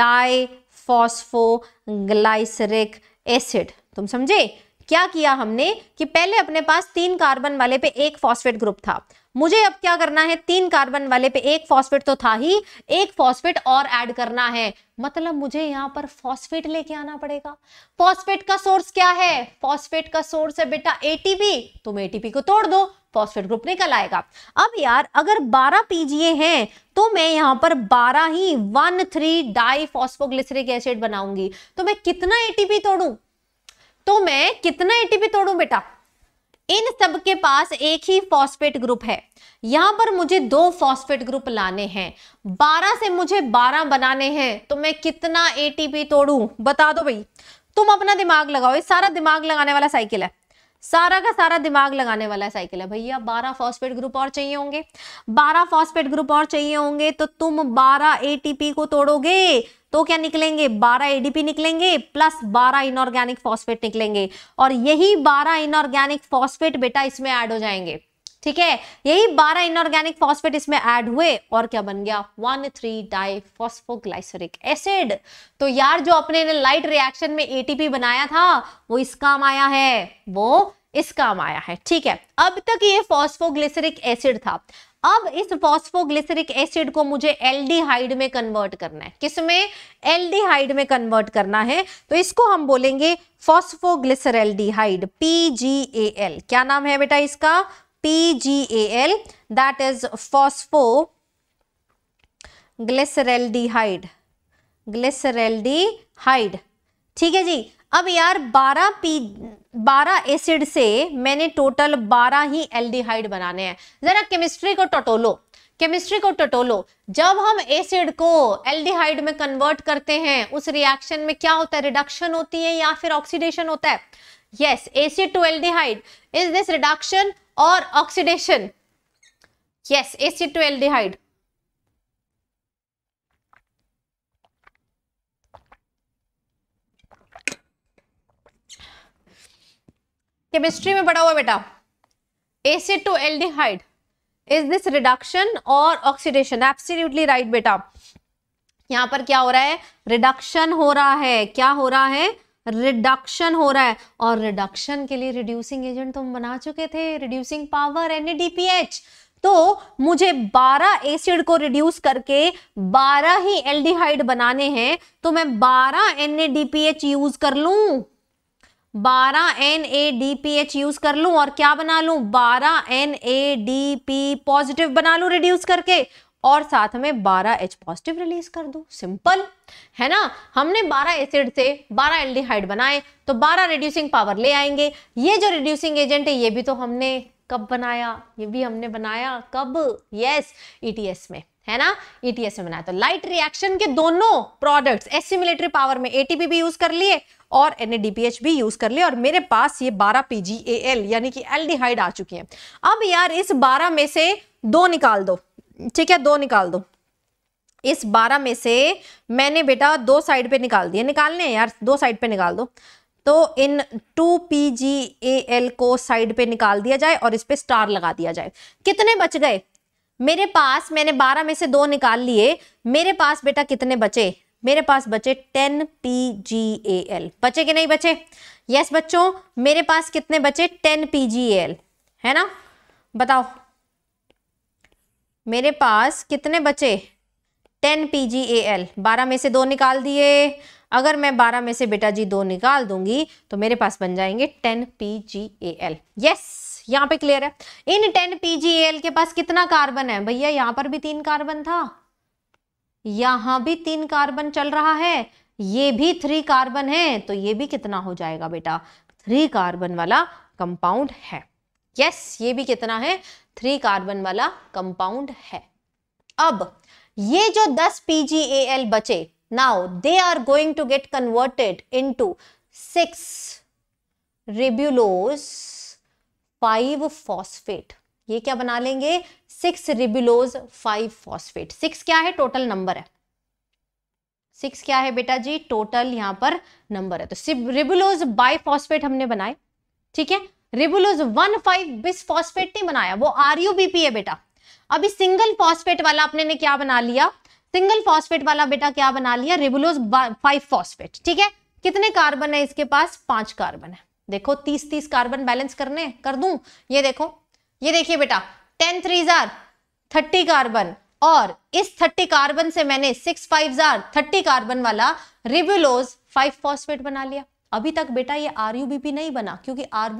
diphosphoglyceric acid तुम समझे क्या किया हमने कि पहले अपने पास तीन कार्बन वाले पे एक फॉस्फेट ग्रुप था मुझे अब क्या करना है तीन कार्बन वाले पे एक फॉस्फेट तो था ही एक फॉस्फेट और ऐड करना है मतलब मुझे यहाँ पर फॉस्फेट लेके आना पड़ेगा फॉस्फेट का सोर्स क्या है फॉस्फेट का सोर्स है बेटा एटीपी तुम एटीपी को तोड़ दो फॉस्फेट ग्रुप निकल आएगा अब यार अगर 12 पीजीए हैं तो मैं यहाँ पर 12 ही one three diphosphoglyceric acid बनाऊंगी तो मैं कितना एटीपी तोड़ू तो मैं कितना एटीपी तोड़ू बेटा इन सब के पास एक ही फॉस्फेट ग्रुप है यहां पर मुझे दो फॉस्फेट ग्रुप लाने हैं बारह से मुझे बारह बनाने हैं तो मैं कितना एटीपी तोड़ू बता दो भाई तुम अपना दिमाग लगाओ ये सारा दिमाग लगाने वाला साइकिल है सारा का सारा दिमाग लगाने वाला साइकिल है भैया बारह फॉस्फेट ग्रुप और चाहिए होंगे बारह फॉस्फेट ग्रुप और चाहिए होंगे तो तुम बारह एटीपी को तोड़ोगे तो क्या निकलेंगे 12 एडीपी निकलेंगे प्लस 12 इनऑर्गेनिक फॉस्फेट निकलेंगे और यही 12 इनऑर्गेनिक फॉस्फेट बेटा इसमें ऐड हो जाएंगे ठीक है यही 12 इनऑर्गेनिक फॉस्फेट इसमें ऐड हुए और क्या बन गया one three diphosphoglyceric acid तो यार जो अपने ने लाइट रिएक्शन में एटीपी बनाया था वो इस काम आया है वो इस काम आया है ठीक है अब तक ये फॉस्फोग्लिसरिक एसिड था अब इस फॉस्फोग्लिसरिक एसिड को मुझे एल्डिहाइड में कन्वर्ट करना है किस में एल्डिहाइड में कन्वर्ट करना है तो इसको हम बोलेंगे फॉस्फोग्लिसरल्डिहाइड एल क्या नाम है बेटा इसका L that is phosphoglyceraldehyde glyceraldehyde ठीक है जी अब यार 12 पी 12 एसिड से मैंने टोटल 12 ही एल्डिहाइड बनाने हैं जरा केमिस्ट्री को टटोलो केमिस्ट्री को टटोलो जब हम एसिड को एल्डिहाइड में कन्वर्ट करते हैं उस रिएक्शन में क्या होता है रिडक्शन होती है या फिर ऑक्सीडेशन होता है yes acid to aldehyde is this reduction और oxidation yes acid to aldehyde chemistry में पढ़ा हुआ बेटा acid to aldehyde is this reduction और ऑक्सीडेशन एब्सोल्युटली राइट बेटा यहाँ पर क्या हो रहा है रिडक्शन हो रहा है क्या हो रहा है रिडक्शन हो रहा है और रिडक्शन के लिए रिड्यूसिंग एजेंट तुम बना चुके थे रिड्यूसिंग पावर एनएडीपीएच तो मुझे 12 एसिड को रिड्यूस करके 12 ही एल्डिहाइड बनाने हैं तो मैं 12 एनएडीपीएच यूज कर लूं बारह N A D P H use कर लूं और क्या बना लूं बारह N A D P positive बना लूं रिड्यूस करके और साथ में बारह एच पॉजिटिव रिलीज कर दूं सिंपल है ना हमने बारह एसिड से डी एल्डिहाइड बनाए तो बारह रिड्यूसिंग पावर ले आएंगे ये जो रिड्यूसिंग एजेंट है ये भी तो हमने कब बनाया ये भी हमने बनाया कब यस ईटीएस e में है ना ईटीएस e में बनाया तो लाइट रिएक्शन के दोनों प्रोडक्ट्स एसिमिलेटरी पावर में एटीपी भी यूज कर लिए और एन भी यूज कर ले और मेरे पास ये बारह पी यानी कि एल आ चुकी है अब यार इस बारह में से दो निकाल दो ठीक है दो निकाल दो इस बारह में से मैंने बेटा दो साइड पे निकाल दिए निकालने हैं यार दो साइड पे निकाल दो तो इन two P G A L को साइड पे निकाल दिया जाए और इस पर स्टार लगा दिया जाए कितने बच गए मेरे पास मैंने बारह में से दो निकाल लिए मेरे पास बेटा कितने बचे मेरे पास बचे ten P G A L बचे कि नहीं बचे यस बच्चों मेरे पास कितने बचे ten P G A L है ना बताओ मेरे पास कितने बचे ten P G A L बारह में से दो निकाल दिए अगर मैं बारह में से बेटा जी दो निकाल दूंगी तो मेरे पास बन जाएंगे ten P G A L yes यहाँ पे क्लियर है इन ten P G A L के पास कितना कार्बन है भैया यहाँ पर भी तीन कार्बन था यहां भी तीन कार्बन चल रहा है ये भी थ्री कार्बन है तो ये भी कितना हो जाएगा बेटा थ्री कार्बन वाला कंपाउंड है यस ये भी कितना है थ्री कार्बन वाला कंपाउंड है अब ये जो दस पी बचे now they are going to get converted into six ribulose five phosphate ये क्या बना लेंगे six ribulose five phosphate six क्या है टोटल नंबर है सिक्स क्या है बेटा जी टोटल यहां पर नंबर है तो रिबुलोज बाई फॉस्फेट हमने बनाए ठीक है ribulose one five bisphosphate नहीं बनाया वो आर है बेटा अभी सिंगल फॉस्फेट वाला अपने ने क्या बना लिया सिंगल फॉस्फेट वाला बेटा क्या बना लिया रिबुलोज फाइव फॉस्फेट ठीक है कितने कार्बन है इसके पास पांच कार्बन है देखो तीस तीस कार्बन बैलेंस करने कर दू ये देखो ये देखिए बेटा टेन थ्री जार थर्टी कार्बन और इस थर्टी कार्बन से मैंने सिक्स फाइव जार थर्टी कार्बन वाला रिब्यूलोज फाइव फॉस्फेट बना लिया अभी तक बेटा ये आर नहीं बना क्योंकि R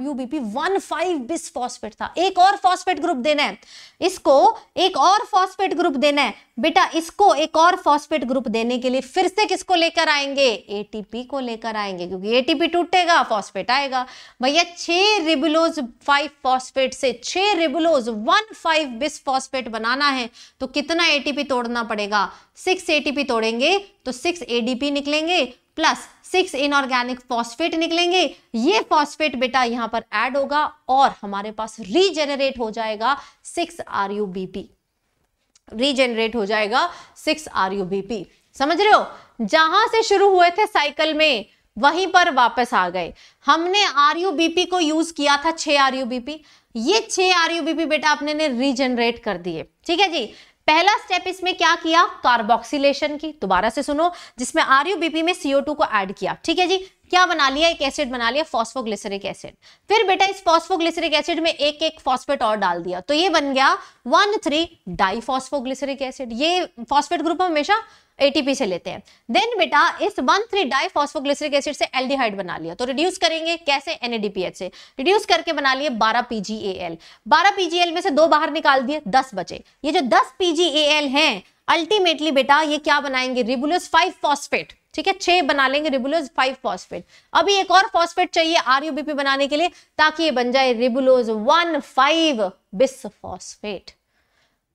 one five bisphosphate था एक और फॉस्फेट ग्रुप देना है इसको एक और फॉस्फेट ग्रुप देना है बेटा इसको एक और फॉस्फेट ग्रुप देने के लिए फिर से किसको लेकर आएंगे एटीपी को लेकर आएंगे क्योंकि एटीपी टूटेगा फॉस्फेट आएगा भैया छह रिबुलोज फाइव फॉस्फेट से छह ribulose one five bisphosphate बनाना है तो कितना एटीपी तोड़ना पड़ेगा सिक्स एटीपी तोड़ेंगे तो सिक्स एडीपी निकलेंगे प्लस सिक्स इनऑर्गेनिक फॉस्फेट निकलेंगे ये फॉस्फेट बेटा यहाँ पर ऐड होगा और हमारे पास रीजेनरेट हो जाएगा six R U B P regenerate हो जाएगा six R U B P समझ रहे हो जहां से शुरू हुए थे साइकिल में वहीं पर वापस आ गए हमने आर यू बी पी को यूज किया था छे आर यू बी पी ये छे आर यू बी पी बेटा अपने ने रीजनरेट कर दिए ठीक है जी पहला स्टेप इसमें क्या किया कार्बोक्सिलेशन की दोबारा से सुनो जिसमें बीपी में सीओ को ऐड किया ठीक है जी क्या बना लिया एक एसिड बना लिया फॉस्फोग्लिसरिक एसिड फिर बेटा इस फॉस्फोग्लिसरिक एसिड में एक एक फॉस्फेट और डाल दिया तो ये बन गया one three diphosphoglyceric acid ये फॉस्फेट ग्रुप हमेशा एटीपी से लेते हैं देन बेटा इस one three diphosphoglyceric acid से एल्डिहाइड बना लिया तो रिड्यूस करेंगे कैसे एनएडीपीएच से रिड्यूस करके बना लिए 12 पीजीएएल 12 पीजीएल में से दो बाहर निकाल दिए 10 बचे ये जो 10 पीजीएएल हैं अल्टीमेटली बेटा ये क्या बनाएंगे रिबुलस फाइव फॉस्फेट ठीक है छह बना लेंगे रिबुलोज फाइव फॉस्फेट अभी एक और फॉस्फेट चाहिए आरयूबीपी बनाने के लिए ताकि ये बन जाए ribulose one five bisphosphate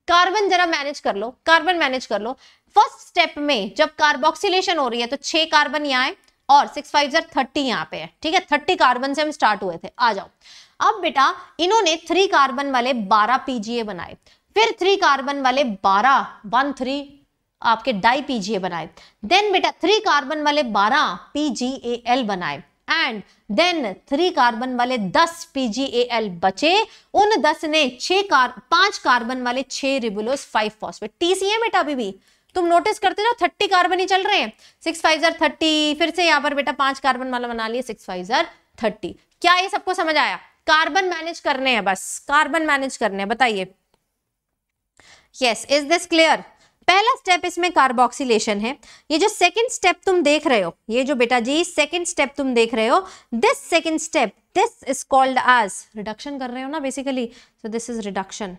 carbon जरा मैनेज कर लो कार्बन मैनेज कर लो फर्स्ट स्टेप में जब कार्बोक्सिलेशन हो रही है तो छह कार्बन यहाँ है और सिक्स फाइव जर थर्टी यहाँ पे है ठीक है थर्टी कार्बन से हम स्टार्ट हुए थे आ जाओ अब बेटा इन्होंने थ्री कार्बन वाले बारह पीजीए बनाए फिर थ्री कार्बन वाले बारह वन थ्री आपके डाई पीजीए बनाए देन बेटा थ्री कार्बन वाले बारह पीजीएल बनाए एंड देन थ्री कार्बन वाले दस पीजीएल बचे उन दस ने छह कार पांच कार्बन वाले छह रिबुलोस फाइव फॉस्फेट टीसीएम बेटा अभी भी, भी तुम नोटिस करते जाओ थर्टी कार्बन ही चल रहे हैं सिक्स फाइव जर थर्टी फिर से यहाँ पर बेटा पांच कार्बन वाला बना लिए सिक्स फाइव जर थर्टी क्या ये सबको समझ आया कार्बन मैनेज करने हैं बस कार्बन मैनेज करने हैं बताइए यस इज दिस क्लियर पहला स्टेप इसमें कार्बोक्सीलेशन है ये जो सेकंड स्टेप तुम देख रहे हो ये जो बेटा जी सेकंड स्टेप तुम देख रहे हो this second step this is called as reduction कर रहे हो ना basically so this is reduction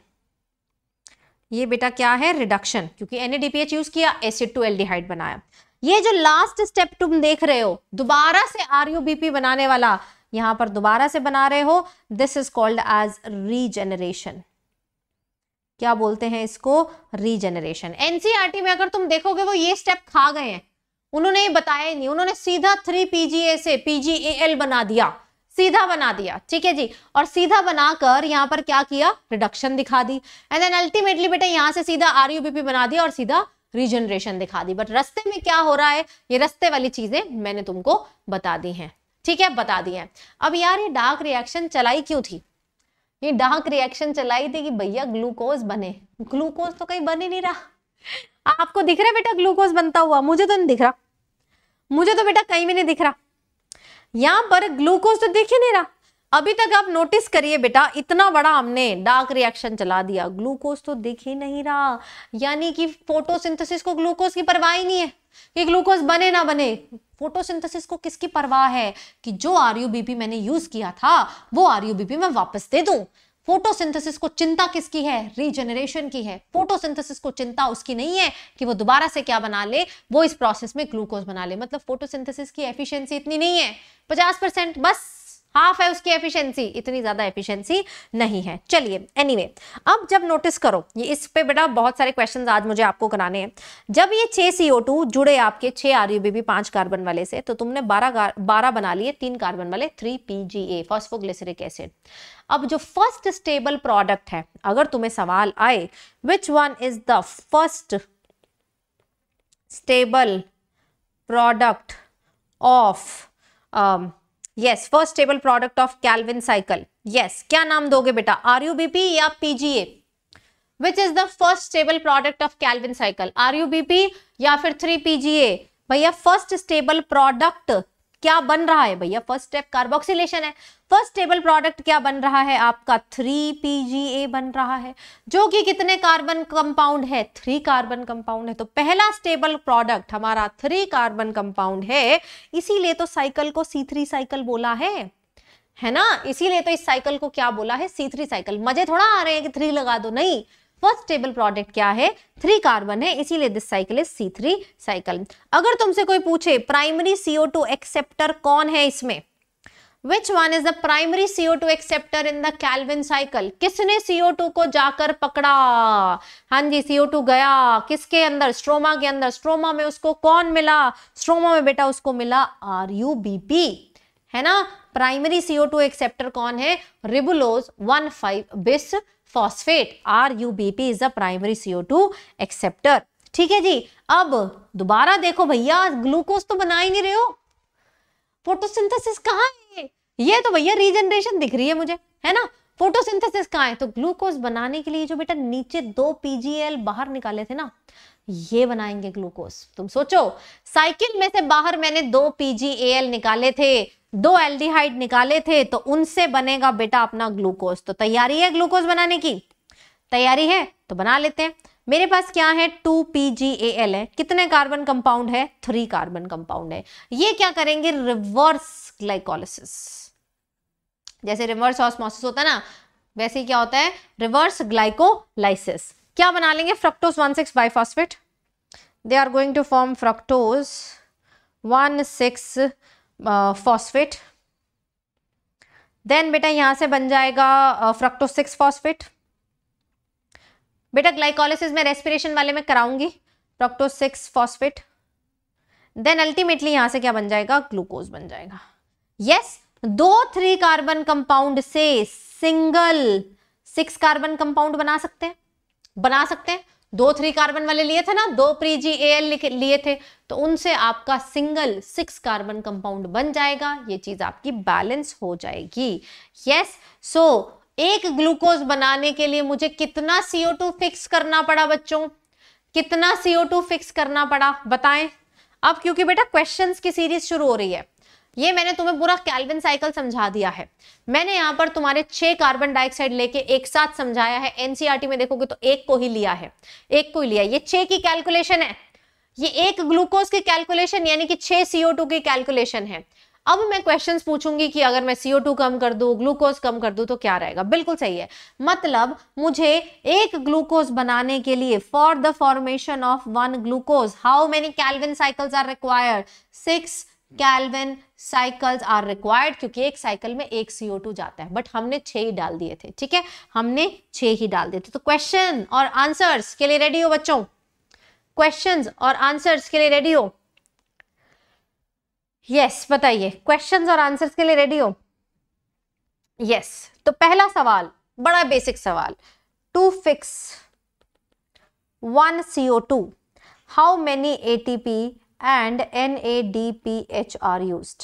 ये बेटा क्या है रिडक्शन क्योंकि एन यूज किया एसिड टू एल्डिहाइड बनाया ये जो लास्ट स्टेप तुम देख रहे हो दोबारा से आर बनाने वाला यहां पर दोबारा से बना रहे हो this is called as regeneration क्या बोलते हैं इसको रीजेनरेशन एनसीआरटी e में अगर तुम देखोगे वो ये स्टेप खा गए हैं उन्होंने बताया नहीं उन्होंने सीधा थ्री पीजीए से पीजीएल बना दिया सीधा बना दिया ठीक है जी और सीधा बनाकर यहाँ पर क्या किया रिडक्शन दिखा दी एंड देन अल्टीमेटली बेटा यहाँ से सीधा आर बना दिया और सीधा रिजनरेशन दिखा दी बट रस्ते में क्या हो रहा है ये रस्ते वाली चीजें मैंने तुमको बता दी हैं ठीक है बता दी हैं अब यार ये डार्क रिएक्शन चलाई क्यों थी ये डार्क रिएक्शन चलाई थी कि भैया ग्लूकोज बने ग्लूकोज तो कहीं बन ही नहीं रहा आपको दिख रहा है बेटा ग्लूकोज बनता हुआ मुझे तो नहीं दिख रहा मुझे तो बेटा कहीं भी नहीं दिख रहा यहाँ पर ग्लूकोज तो देख नहीं रहा अभी तक आप नोटिस करिए बेटा इतना बड़ा हमने डार्क रिएक्शन चला दिया ग्लूकोज तो दिख ही नहीं रहा यानी कि फोटोसिंथेसिस को ग्लूकोज की परवाह ही नहीं है कि ग्लूकोज बने ना बने फोटोसिंथेसिस को किसकी परवाह है कि जो आर मैंने यूज किया था वो आर मैं वापस दे दूं फोटोसिंथेसिस को चिंता किसकी है रीजनरेशन की है फोटोसिंथेसिस को चिंता उसकी नहीं है कि वो दोबारा से क्या बना ले वो इस प्रोसेस में ग्लूकोज बना ले मतलब फोटोसिंथेसिस की एफिशिएंसी इतनी नहीं है पचास परसेंट बस हाफ है उसकी एफिशिएंसी इतनी ज्यादा एफिशिएंसी नहीं है चलिए एनीवे anyway, अब जब नोटिस करो ये इस पे बेटा बहुत सारे क्वेश्चन आज मुझे आपको कराने हैं जब ये छह सीओ जुड़े आपके छह आर यू पांच कार्बन वाले से तो तुमने बारह बारह बना लिए तीन कार्बन वाले three P G A phosphoglyceric acid अब जो फर्स्ट स्टेबल प्रोडक्ट है अगर तुम्हें सवाल आए which one is the first stable product of yes first stable product of Calvin cycle yes क्या नाम दोगे बेटा आर यू बी पी या PGA which is the first stable product of Calvin cycle R U B P या फिर three PGA भैया first stable product क्या बन रहा है भैया फर्स्ट स्टेप कार्बोक्सिलेशन है फर्स्ट टेबल प्रोडक्ट क्या बन रहा है आपका थ्री पी बन रहा है जो कि कितने कार्बन कंपाउंड है थ्री कार्बन कंपाउंड है तो पहला स्टेबल प्रोडक्ट हमारा थ्री कार्बन कंपाउंड है इसीलिए तो साइकिल को सी थ्री साइकिल बोला है है ना इसीलिए तो इस साइकिल को क्या बोला है सी थ्री साइकिल मजे थोड़ा आ रहे हैं कि थ्री लगा दो नहीं फर्स्ट स्टेबल प्रोडक्ट क्या है थ्री कार्बन है इसीलिए this cycle is C three cycle अगर तुमसे कोई पूछे प्राइमरी सीओ टू एक्सेप्टर कौन है इसमें which one is the primary CO two acceptor in the Calvin cycle किसने सीओ टू को जाकर पकड़ा हाँ जी सीओ टू गया किसके अंदर स्ट्रोमा के अंदर स्ट्रोमा में उसको कौन मिला स्ट्रोमा में बेटा उसको मिला आर यू बी पी है ना प्राइमरी सीओ टू एक्सेप्टर कौन है ribulose one five bisphosphate R U B P is the primary CO two acceptor ठीक है जी अब दोबारा देखो भैया ग्लूकोज तो बना ही नहीं रहे हो फोटोसिंथेसिस कहाँ है ये तो भैया रीजनरेशन दिख रही है मुझे है ना फोटोसिंथेसिस कहाँ है तो ग्लूकोज बनाने के लिए जो बेटा नीचे दो पीजीएल बाहर निकाले थे ना ये बनाएंगे ग्लूकोज तुम सोचो साइकिल में से बाहर मैंने दो पीजीएल निकाले थे दो एल्डिहाइड निकाले थे तो उनसे बनेगा बेटा अपना ग्लूकोज तो तैयारी है ग्लूकोज बनाने की तैयारी है तो बना लेते हैं मेरे पास क्या है two P G A L है कितने कार्बन कंपाउंड है थ्री कार्बन कंपाउंड है ये क्या करेंगे रिवर्स ग्लाइकोलिसिस जैसे रिवर्स ऑस्मोसिस होता है ना वैसे ही क्या होता है रिवर्स ग्लाइकोलाइसिस क्या बना लेंगे fructose one six bisphosphate they are going to form fructose one six phosphate then बेटा यहां से बन जाएगा फ्रक्टो सिक्स फॉस्फेट बेटा ग्लाइकोलिसिस में रेस्पिरेशन वाले में कराऊंगी fructo six phosphate then ultimately यहां से क्या बन जाएगा ग्लूकोज बन जाएगा यस yes, दो थ्री कार्बन कंपाउंड से सिंगल सिक्स कार्बन कंपाउंड बना सकते हैं बना सकते हैं दो थ्री कार्बन वाले लिए थे ना दो प्री जी ए एल लिए थे तो उनसे आपका सिंगल सिक्स कार्बन कंपाउंड बन जाएगा ये चीज आपकी बैलेंस हो जाएगी यस सो so, एक ग्लूकोज बनाने के लिए मुझे कितना सीओ टू फिक्स करना पड़ा बच्चों कितना सीओ टू फिक्स करना पड़ा बताएं अब क्योंकि बेटा क्वेश्चंस की सीरीज शुरू हो रही है ये मैंने तुम्हें पूरा कैल्विन साइकिल समझा दिया है मैंने यहाँ पर तुम्हारे छह कार्बन डाइऑक्साइड लेके एक साथ समझाया है एनसीआरटी e में देखोगे तो एक को ही लिया है एक को ही लिया ये छह की कैलकुलेशन है ये एक ग्लूकोज की कैलकुलेशन यानी कि छह सीओ की कैलकुलेशन है अब मैं क्वेश्चंस पूछूंगी कि अगर मैं सीओ टू कम कर दू ग्लूकोज कम कर दू तो क्या रहेगा बिल्कुल सही है मतलब मुझे एक ग्लूकोज बनाने के लिए for the formation of one glucose how many Calvin cycles are required six Calvin cycles are required क्योंकि एक साइकिल में एक सीओ टू जाता है बट हमने छह ही डाल दिए थे ठीक है हमने छह ही डाल दिए थे तो क्वेश्चन और आंसर्स के लिए रेडी हो बच्चों क्वेश्चंस और आंसर्स के लिए रेडी हो यस बताइए क्वेश्चंस और आंसर्स के लिए रेडी हो यस yes. तो पहला सवाल बड़ा बेसिक सवाल to fix one CO two how many ATP and N A D P H are use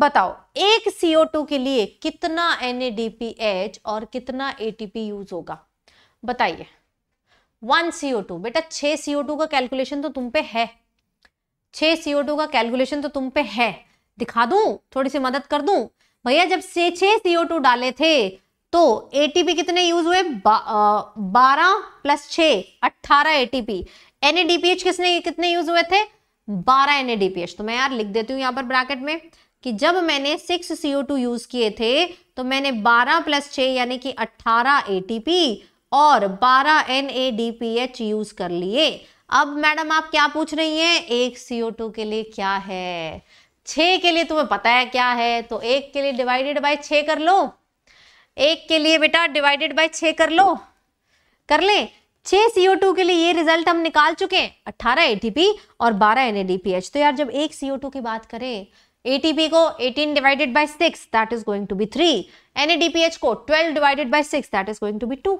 बताओ एक CO2 के लिए कितना NADPH और कितना ATP यूज होगा बताइए वन CO2 बेटा छः CO2 का कैलकुलेशन तो तुम पे है छः CO2 का कैलकुलेशन तो तुम पे है दिखा दू थोड़ी सी मदद कर दू भैया जब से छः CO2 डाले थे तो एटीपी कितने यूज हुए बारह प्लस छ अट्ठारह पी एच किसने कितने यूज हुए थे बारह एन तो मैं यार लिख देती हूँ यहाँ पर ब्रैकेट में कि जब मैंने सिक्स सीओ टू यूज किए थे तो मैंने बारह प्लस छ यानी कि अट्ठारह ए और बारह एन यूज कर लिए अब मैडम आप क्या पूछ रही हैं एक सीओ टू के लिए क्या है छ के लिए तुम्हें पता है क्या है तो एक के लिए डिवाइडेड बाय छ कर लो एक के लिए बेटा डिवाइडेड बाय छ कर लो कर ले छह सीओ टू के लिए ये रिजल्ट हम निकाल चुके हैं अट्ठारह एटीपी और बारह एनएडीपीएच तो यार जब एक सीओ टू की बात करें एटीपी को 18 divided by six that is going to be three NADPH को 12 divided by six that is going to be two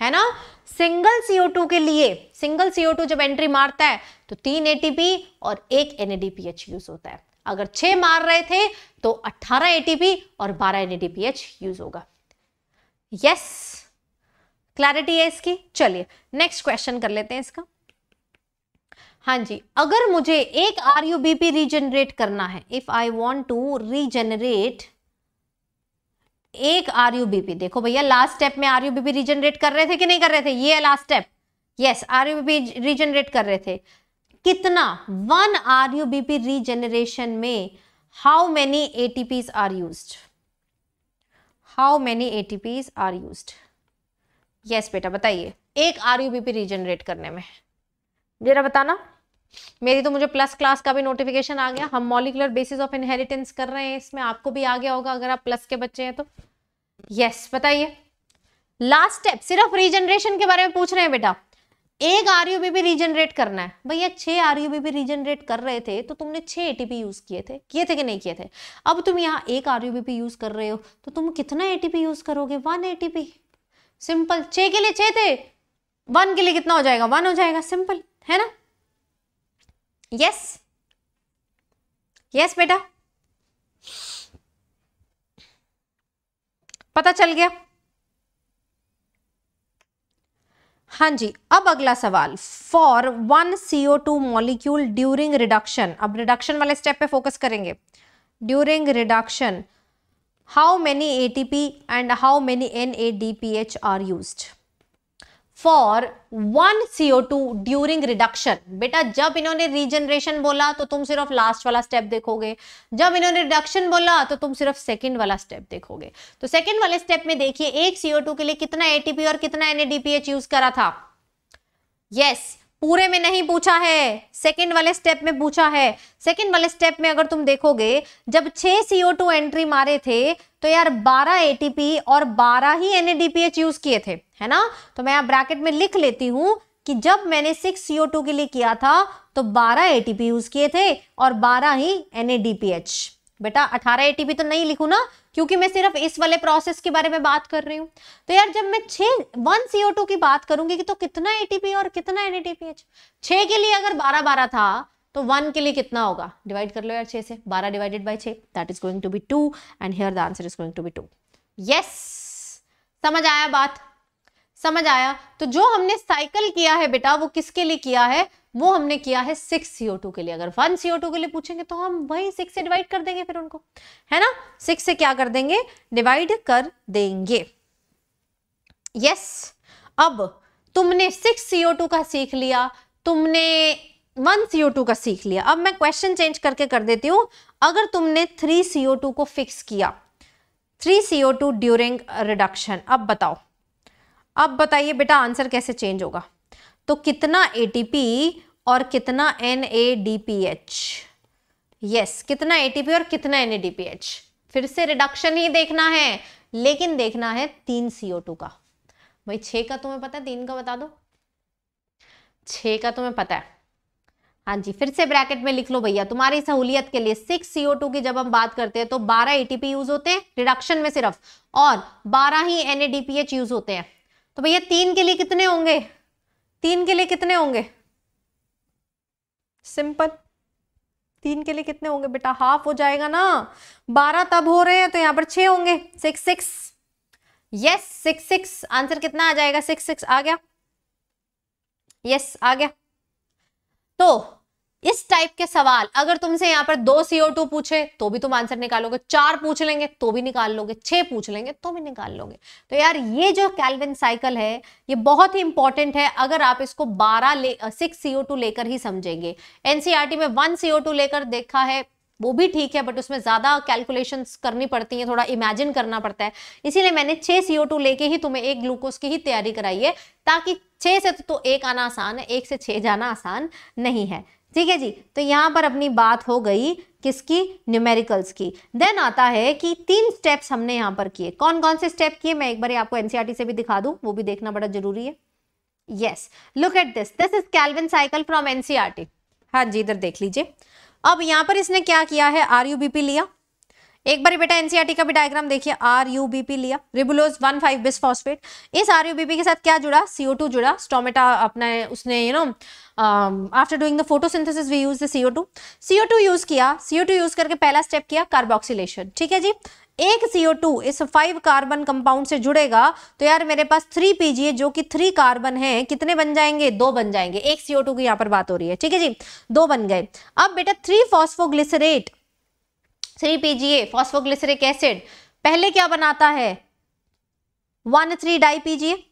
है ना सिंगल CO2 के लिए सिंगल CO2 जब एंट्री मारता है तो तीन एटीपी और एक एनएडीपीएच यूज होता है अगर छह मार रहे थे तो अट्ठारह एटीपी और बारह एनएडीपीएच यूज होगा यस yes. क्लैरिटी है इसकी चलिए नेक्स्ट क्वेश्चन कर लेते हैं इसका हाँ जी अगर मुझे एक R U B P regenerate करना है if I want to regenerate एक आर यू बी पी देखो भैया लास्ट स्टेप में R U B P regenerate कर रहे थे कि नहीं कर रहे थे ये last step yes R U B P regenerate कर रहे थे कितना one R U B P regeneration में how many A T Ps are use how many A T Ps are use yes बेटा बताइए एक R U B P regenerate करने में जरा बताना मेरी तो मुझे प्लस क्लास का भी नोटिफिकेशन आ गया हम मॉलिकुलर बेसिस ऑफ इनहेरिटेंस कर रहे हैं इसमें आपको भी आ गया होगा अगर आप प्लस के बच्चे हैं तो यस बताइए लास्ट स्टेप सिर्फ रीजनरेशन के बारे में पूछ रहे हैं बेटा एक आर यू पी रीजनरेट करना है भैया छह आर यू पी रीजनरेट कर रहे थे तो तुमने छह एटीपी यूज किए थे किए थे कि नहीं किए थे अब तुम यहाँ एक आर यू यूज कर रहे हो तो तुम कितना एटीपी यूज करोगे वन एटीपी सिंपल छः के लिए छे थे वन के लिए कितना हो जाएगा वन हो जाएगा सिंपल है ना यस यस बेटा पता चल गया हाँ जी अब अगला सवाल for one CO two molecule during reduction अब रिडक्शन वाले स्टेप पे फोकस करेंगे during reduction how many ATP and how many NADPH are used? For one CO two during reduction बेटा जब इन्होंने रीजनरेशन बोला तो तुम सिर्फ लास्ट वाला स्टेप देखोगे जब इन्होंने रिडक्शन बोला तो तुम सिर्फ सेकंड वाला स्टेप देखोगे तो सेकंड वाले स्टेप में देखिए एक सीओ टू के लिए कितना एटीपी और कितना एनएडीपीएच यूज करा था यस yes, पूरे में नहीं पूछा है सेकंड वाले स्टेप में पूछा है सेकंड वाले स्टेप में अगर तुम देखोगे जब छह सीओ टू एंट्री मारे थे तो यार बारह एटीपी और बारह ही एनएडीपीएच यूज किए थे है ना तो मैं यहाँ ब्रैकेट में लिख लेती हूँ कि जब मैंने सिक्स सीओ टू के लिए किया था तो बारह एटीपी यूज किए थे और बारह ही एनएडीपीएच बेटा अठारह एटीपी तो नहीं लिखू ना क्योंकि मैं सिर्फ इस वाले प्रोसेस के बारे में बात कर रही हूँ तो यार जब मैं छे वन सी की बात करूंगी कि तो कितना ए और कितना एन छह के लिए अगर बारह बारह था तो वन के लिए कितना होगा डिवाइड कर लो यार छे से बारह डिवाइडेड बाई छट is going to be two and here the answer is going to be two yes समझ आया बात समझ आया तो जो हमने साइकिल किया है बेटा वो किसके लिए किया है वो हमने किया है सिक्स सीओ टू के लिए अगर वन सीओ टू के लिए पूछेंगे तो हम वही सिक्स से डिवाइड कर देंगे फिर उनको है ना सिक्स से क्या कर देंगे डिवाइड कर देंगे यस अब तुमने सिक्स सीओ टू का सीख लिया तुमने वन सीओ टू का सीख लिया अब मैं क्वेश्चन चेंज करके कर देती हूं अगर तुमने थ्री सीओ टू को फिक्स किया three CO two during reduction अब बताओ अब बताइए बेटा आंसर कैसे चेंज होगा तो कितना एटीपी और कितना एनएडीपीएच यस कितना एटीपी और कितना एनएडीपीएच फिर से रिडक्शन ही देखना है लेकिन देखना है तीन सीओ टू का भाई छे का तुम्हें पता है तीन का बता दो छ का तुम्हें पता है हाँ जी फिर से ब्रैकेट में लिख लो भैया तुम्हारी सहूलियत के लिए सिक्स सीओ टू की जब हम बात करते हैं तो बारह एटीपी यूज होते हैं रिडक्शन में सिर्फ और बारह ही एनएडीपीएच यूज होते हैं तो भैया तीन के लिए कितने होंगे तीन के लिए कितने होंगे सिंपल तीन के लिए कितने होंगे बेटा हाफ हो जाएगा ना बारह तब हो रहे हैं तो यहां पर छह होंगे six six yes six six answer कितना आ जाएगा सिक्स सिक्स आ गया यस yes, आ गया तो इस टाइप के सवाल अगर तुमसे यहाँ पर दो सीओ टू पूछे तो भी तुम आंसर निकालोगे चार पूछ लेंगे तो भी निकाल लोगे छह पूछ लेंगे तो भी निकाल लोगे तो यार ये जो कैलविन साइकिल है ये बहुत ही इंपॉर्टेंट है अगर आप इसको बारह सिक्स सीओ टू लेकर ही समझेंगे एनसीआरटी e में वन सीओ टू लेकर देखा है वो भी ठीक है बट उसमें ज़्यादा कैलकुलेशंस करनी पड़ती हैं थोड़ा इमेजिन करना पड़ता है इसीलिए मैंने छह सीओ टू लेके ही तुम्हें एक ग्लूकोज की ही तैयारी कराई है ताकि छह से तो, एक आना आसान है एक से छह जाना आसान नहीं है ठीक है जी तो यहाँ पर अपनी बात हो गई किसकी न्यूमेरिकल्स की देन आता है कि तीन स्टेप्स हमने यहाँ पर किए कौन कौन से स्टेप किए मैं एक बार आपको एनसीआर e से भी दिखा दूँ वो भी देखना बड़ा जरूरी है yes look at this this is Calvin cycle from NCERT हाँ जी इधर देख लीजिए अब यहाँ पर इसने क्या किया है आर लिया एक बार बेटा एनसीआरटी e का भी डायग्राम देखिए आर यू बी पी लिया रिबुलोज वन फाइव फॉस्फेट इस आर यू बी पी के साथ क्या जुड़ा सीओ टू जुड़ा स्टोमेटा अपना उसने you know after doing the photosynthesis we use the CO two CO two use किया सीओ टू यूज करके पहला स्टेप किया कार्बोक्सीलेशन ठीक है जी एक CO2 इस फाइव कार्बन कंपाउंड से जुड़ेगा तो यार मेरे पास थ्री पीजीए जो कि थ्री कार्बन है कितने बन जाएंगे दो बन जाएंगे एक CO2 की यहाँ पर बात हो रही है ठीक है जी दो बन गए अब बेटा three phosphoglycerate three PGA phosphoglyceric acid पहले क्या बनाता है वन थ्री डाई पीजीए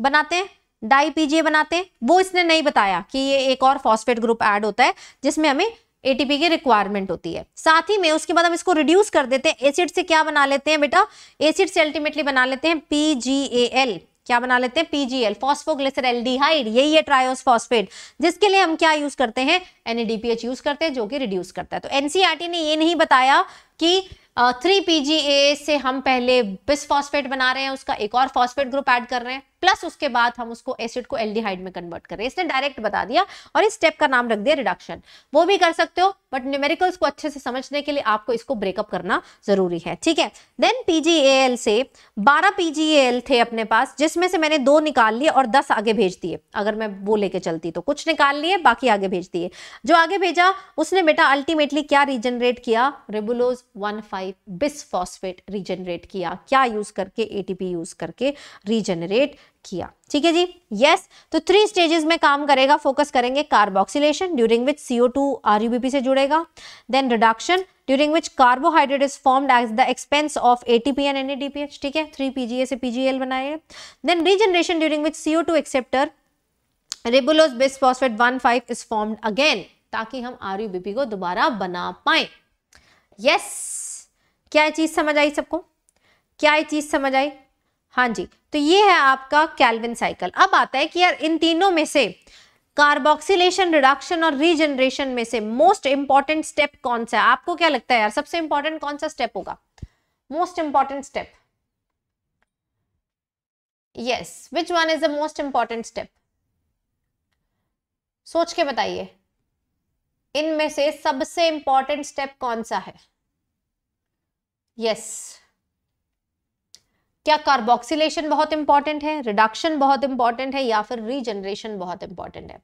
बनाते हैं डाई पीजीए बनाते हैं वो इसने नहीं बताया कि ये एक और फॉस्फेट ग्रुप ऐड होता है जिसमें हमें एटीपी की रिक्वायरमेंट होती है साथ ही में उसके बाद हम इसको रिड्यूस कर देते हैं एसिड से क्या बना लेते हैं बेटा एसिड से अल्टीमेटली बना लेते हैं एल क्या बना लेते हैं पीजीएल डी हाइड यही है ट्रायोस फॉस्फेट जिसके लिए हम क्या यूज करते हैं एनएडीपीएच यूज करते हैं जो कि रिड्यूस करता है तो एनसीआरटी e ने ये नहीं बताया कि थ्री पी से हम पहले फॉस्फेट बना रहे हैं उसका एक और फॉस्फेट ग्रुप ऐड कर रहे हैं प्लस उसके बाद हम उसको एसिड को एल्डिहाइड में कन्वर्ट कर रहे हैं इसने डायरेक्ट बता दिया और इस स्टेप का नाम रख दिया रिडक्शन वो भी कर सकते हो बट न्यूमेरिकल्स को अच्छे से समझने के लिए आपको इसको ब्रेकअप करना जरूरी है ठीक है देन पीजीएएल से बारह पीजीएएल थे अपने पास जिसमें से मैंने दो निकाल लिए और दस आगे भेज दिए अगर मैं वो लेके चलती तो कुछ निकाल लिए बाकी आगे भेज दिए जो आगे भेजा उसने बेटा अल्टीमेटली क्या रिजनरेट किया ribulose one five five bisphosphate regenerate किया क्या यूज करके एटीपी यूज करके रीजनरेट किया ठीक है जी यस yes. तो थ्री स्टेजेस में काम करेगा फोकस करेंगे carboxylation during which CO two RUBP से जुड़ेगा then reduction during which carbohydrate is form at the expense of a ATP and NADPH ठीक है थ्री पीजीए से पीजीएल बनाए then regeneration during which CO two acceptor ribulose bisphosphate one five is form again ताकि हम are को दोबारा बना पाए यस yes. क्या ये चीज़ समझ आई सबको क्या ये चीज़ समझ आई हाँ जी तो ये है आपका कैलविन साइकिल अब आता है कि यार इन तीनों में से कार्बोक्सिलेशन रिडक्शन और रीजनरेशन में से मोस्ट इंपॉर्टेंट स्टेप कौन सा है आपको क्या लगता है यार सबसे इंपॉर्टेंट कौन सा स्टेप होगा most important step yes which one is the most important step सोच के बताइए इनमें से सबसे इंपॉर्टेंट स्टेप कौन सा है यस क्या कार्बोक्सिलेशन बहुत इंपॉर्टेंट है रिडक्शन बहुत इंपॉर्टेंट है या फिर रीजनरेशन बहुत इंपॉर्टेंट है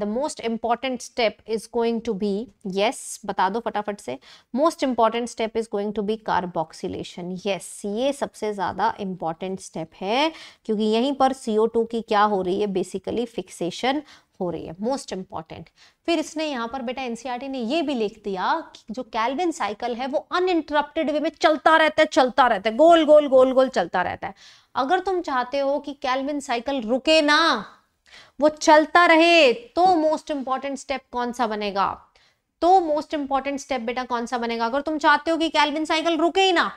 the most important step is going to be yes बता दो फटाफट से most important step is going to be carboxylation yes ये सबसे ज़्यादा इंपॉर्टेंट स्टेप है क्योंकि यहीं पर सीओ टू की क्या हो रही है बेसिकली फिक्सेशन हो रही है मोस्ट इंपॉर्टेंट फिर इसने यहाँ पर बेटा एनसीईआरटी e ने ये भी लिख दिया कि जो कैलविन साइकिल है वो अनइंटरप्टेड वे में चलता रहता है चलता रहता है गोल गोल गोल गोल चलता रहता है अगर तुम चाहते हो कि कैलविन साइकिल रुके ना वो चलता रहे तो मोस्ट इंपॉर्टेंट स्टेप कौन सा बनेगा तो मोस्ट इंपॉर्टेंट स्टेप बेटा कौन सा बनेगा अगर तुम चाहते हो कि कैलविन साइकिल रुके ही ना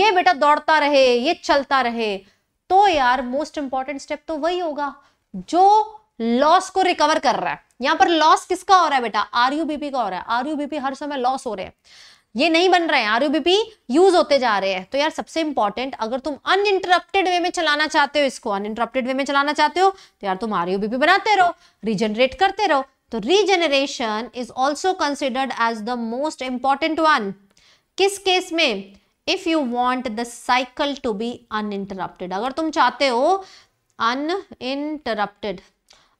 ये बेटा दौड़ता रहे ये चलता रहे तो यार मोस्ट इंपॉर्टेंट स्टेप तो वही होगा जो लॉस को रिकवर कर रहा है यहां पर लॉस किसका हो रहा है बेटा आरयूबीपी का हो रहा है आरयूबीपी हर समय लॉस हो रहे हैं ये नहीं बन रहे हैं आरयूबीपी यूज होते जा रहे हैं तो यार सबसे इंपॉर्टेंट अगर तुम अनइंटरप्टेड वे में चलाना चाहते हो इसको अनइंटरप्टेड वे में चलाना चाहते हो तो यार तुम आरयूबीपी बनाते रहो रिजनरेट करते रहो तो regeneration is also considered as the most important one किस केस में if you want the cycle to be uninterrupted अगर तुम चाहते हो अनइंटरप्टेड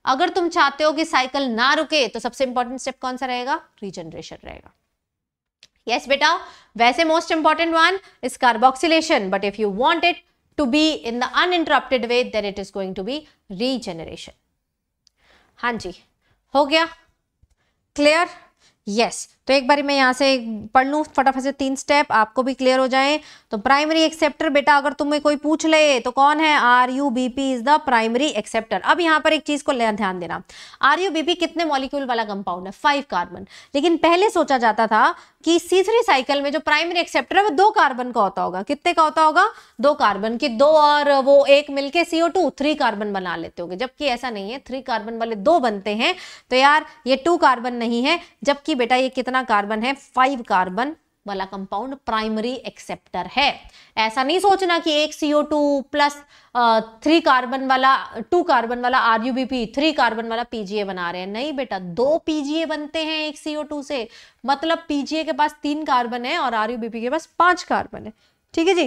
अगर तुम चाहते हो कि साइकिल ना रुके तो सबसे इंपॉर्टेंट स्टेप कौन सा रहेगा रीजनरेशन रहेगा यस yes, बेटा वैसे most important one is carboxylation but if you want it to be in the uninterrupted way then it is going to be regeneration हां जी हो गया क्लियर यस yes. तो एक बार मैं यहाँ से पढ़ लूँ फटाफट से तीन स्टेप आपको भी क्लियर हो जाए तो प्राइमरी एक्सेप्टर बेटा अगर तुम्हें कोई पूछ ले तो कौन है R U B P is the primary acceptor अब यहाँ पर एक चीज को ध्यान देना आर यू बी पी कितने मॉलिक्यूल वाला कंपाउंड है फाइव कार्बन लेकिन पहले सोचा जाता था कि सी थ्री साइकिल में जो प्राइमरी एक्सेप्टर है वो दो कार्बन का होता होगा कितने का होता होगा दो कार्बन की दो और वो एक मिलके सीओ टू थ्री कार्बन बना लेते होंगे जबकि ऐसा नहीं है थ्री कार्बन वाले दो बनते हैं तो यार ये टू कार्बन नहीं है जबकि बेटा ये कितना कितना कार्बन है फाइव कार्बन वाला कंपाउंड प्राइमरी एक्सेप्टर है ऐसा नहीं सोचना कि एक CO two plus three carbon वाला टू कार्बन वाला आरयूबीपी थ्री कार्बन वाला पीजीए बना रहे हैं नहीं बेटा दो पीजीए बनते हैं एक सीओ टू से मतलब पीजीए के पास तीन कार्बन है और आरयूबीपी के पास पांच कार्बन है ठीक है जी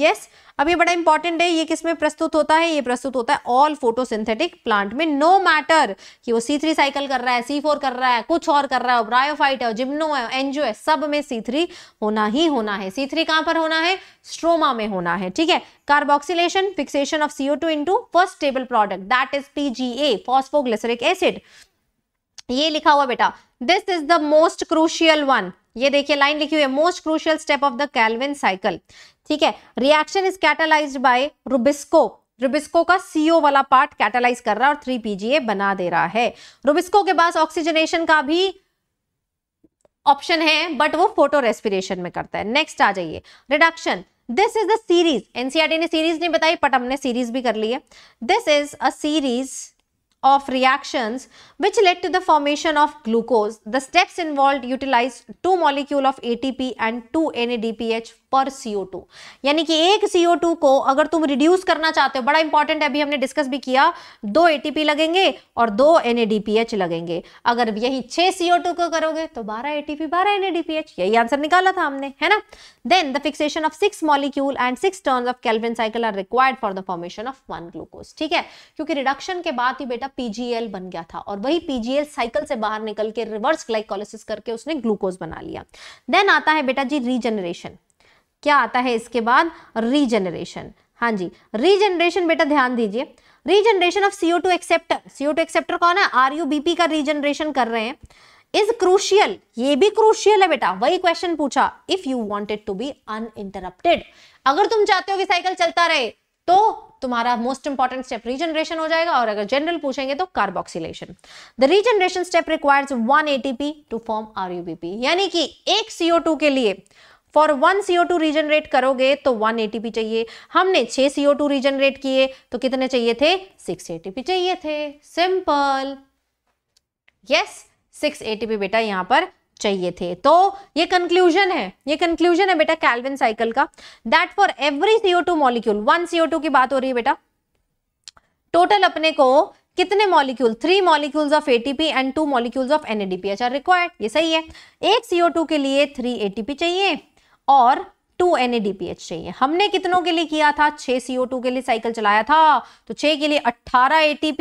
यस yes, अब ये बड़ा इंपॉर्टेंट है ये किस में प्रस्तुत होता है ये प्रस्तुत होता है ऑल फोटोसिंथेटिक प्लांट में नो no मैटर कि वो सी थ्री साइकिल कर रहा है सी फोर कर रहा है कुछ और कर रहा है ब्रायोफाइट है जिम्नो है एनजीओ है सब में सी थ्री होना ही होना है सी थ्री कहां पर होना है स्ट्रोमा में होना है ठीक है carboxylation fixation of CO two into first stable product that is PGA phosphoglyceric acid ये लिखा हुआ बेटा this is the most crucial one ये देखिए लाइन लिखी हुई है most crucial step of the Calvin cycle ठीक है reaction is catalyse by RuBisCO RuBisCO का सीओ वाला पार्ट कैटेलाइज कर रहा है और थ्री पीजीए बना दे रहा है रुबिस्को के पास ऑक्सीजनेशन का भी ऑप्शन है बट वो फोटो रेस्पिरेशन में करता है नेक्स्ट आ जाइए reduction this is the series NCERT ने सीरीज नहीं बताई बट हमने सीरीज भी कर ली है this is a series of reactions which led to the formation of glucose. The steps involved utilized two molecule of ATP and two NADPH पर CO2 यानी कि एक CO2 को अगर तुम रिड्यूस करना चाहते हो बड़ा इंपॉर्टेंट है अभी हमने डिस्कस भी किया दो ATP लगेंगे और दो NADPH लगेंगे अगर यही छह CO2 को करोगे तो 12 ATP 12 NADPH यही आंसर निकाला था हमने है ना then the fixation of six molecule and six turns of Calvin cycle are required for the formation of one glucose ठीक है क्योंकि रिडक्शन के बाद ही बेटा पीजीएल बन गया था और वही पीजीएल साइकिल से बाहर निकल के रिवर्स ग्लाइकोलिसिस करके उसने ग्लूकोज बना लिया देन आता है बेटा जी रीजनरेशन क्या आता है इसके बाद रीजनरेशन हाँ जी रीजनरेशन बेटा ध्यान दीजिए regeneration of CO two acceptor CO two acceptor कौन है आर यू बीपी का रीजनरेशन कर रहे हैं इज क्रूशियल ये भी क्रूशियल है बेटा वही क्वेश्चन पूछा if you wanted to be uninterrupted अगर तुम चाहते हो कि साइकिल चलता रहे तो तुम्हारा मोस्ट इंपॉर्टेंट स्टेप रीजनरेशन हो जाएगा और अगर जनरल पूछेंगे तो carboxylation the regeneration step requires one ATP to form RUBP यानी कि एक सीओ के लिए for one CO two regenerate करोगे तो वन एटीपी चाहिए हमने छह सीओ टू रीजनरेट किए तो कितने चाहिए थे सिक्स एटीपी चाहिए थे सिंपल यस सिक्स एटीपी बेटा यहां पर चाहिए थे तो ये कंक्लूजन है ये कंक्लूजन है बेटा कैलविन साइकिल का that for every CO two molecule one CO two की बात हो रही है बेटा टोटल अपने को कितने molecule three molecules of ATP and two molecules of NADPH are required ये सही है एक सीओ टू के लिए थ्री एटीपी चाहिए और टू एन चाहिए हमने कितनों के लिए किया था छह सीओ के लिए साइकिल चलाया था तो छह के लिए अट्ठारह ए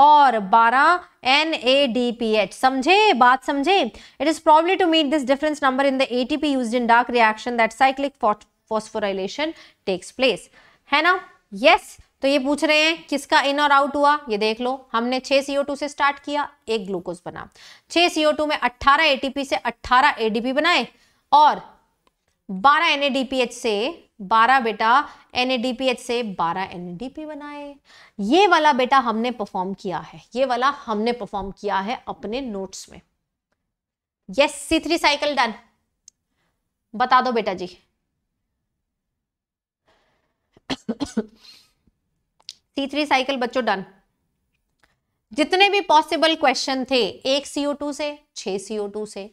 और बारह N A D P H समझे बात समझे it is probably to meet this difference number in the A T P use in dark reaction that cyclic phosphorylation takes place है ना यस yes, तो ये पूछ रहे हैं किसका इन और आउट हुआ ये देख लो हमने छह सीओ टू से स्टार्ट किया एक ग्लूकोज बना छह सीओ टू में अट्ठारह एटीपी से अट्ठारह एडीपी बनाए और बारह एन से बारह बेटा एन से बारह एन बनाए ये वाला बेटा हमने परफॉर्म किया है ये वाला हमने परफॉर्म किया है अपने नोट्स में yes C three cycle done बता दो बेटा जी सी थ्री साइकिल बच्चों डन जितने भी पॉसिबल क्वेश्चन थे एक सीओ टू से छह सीओ टू से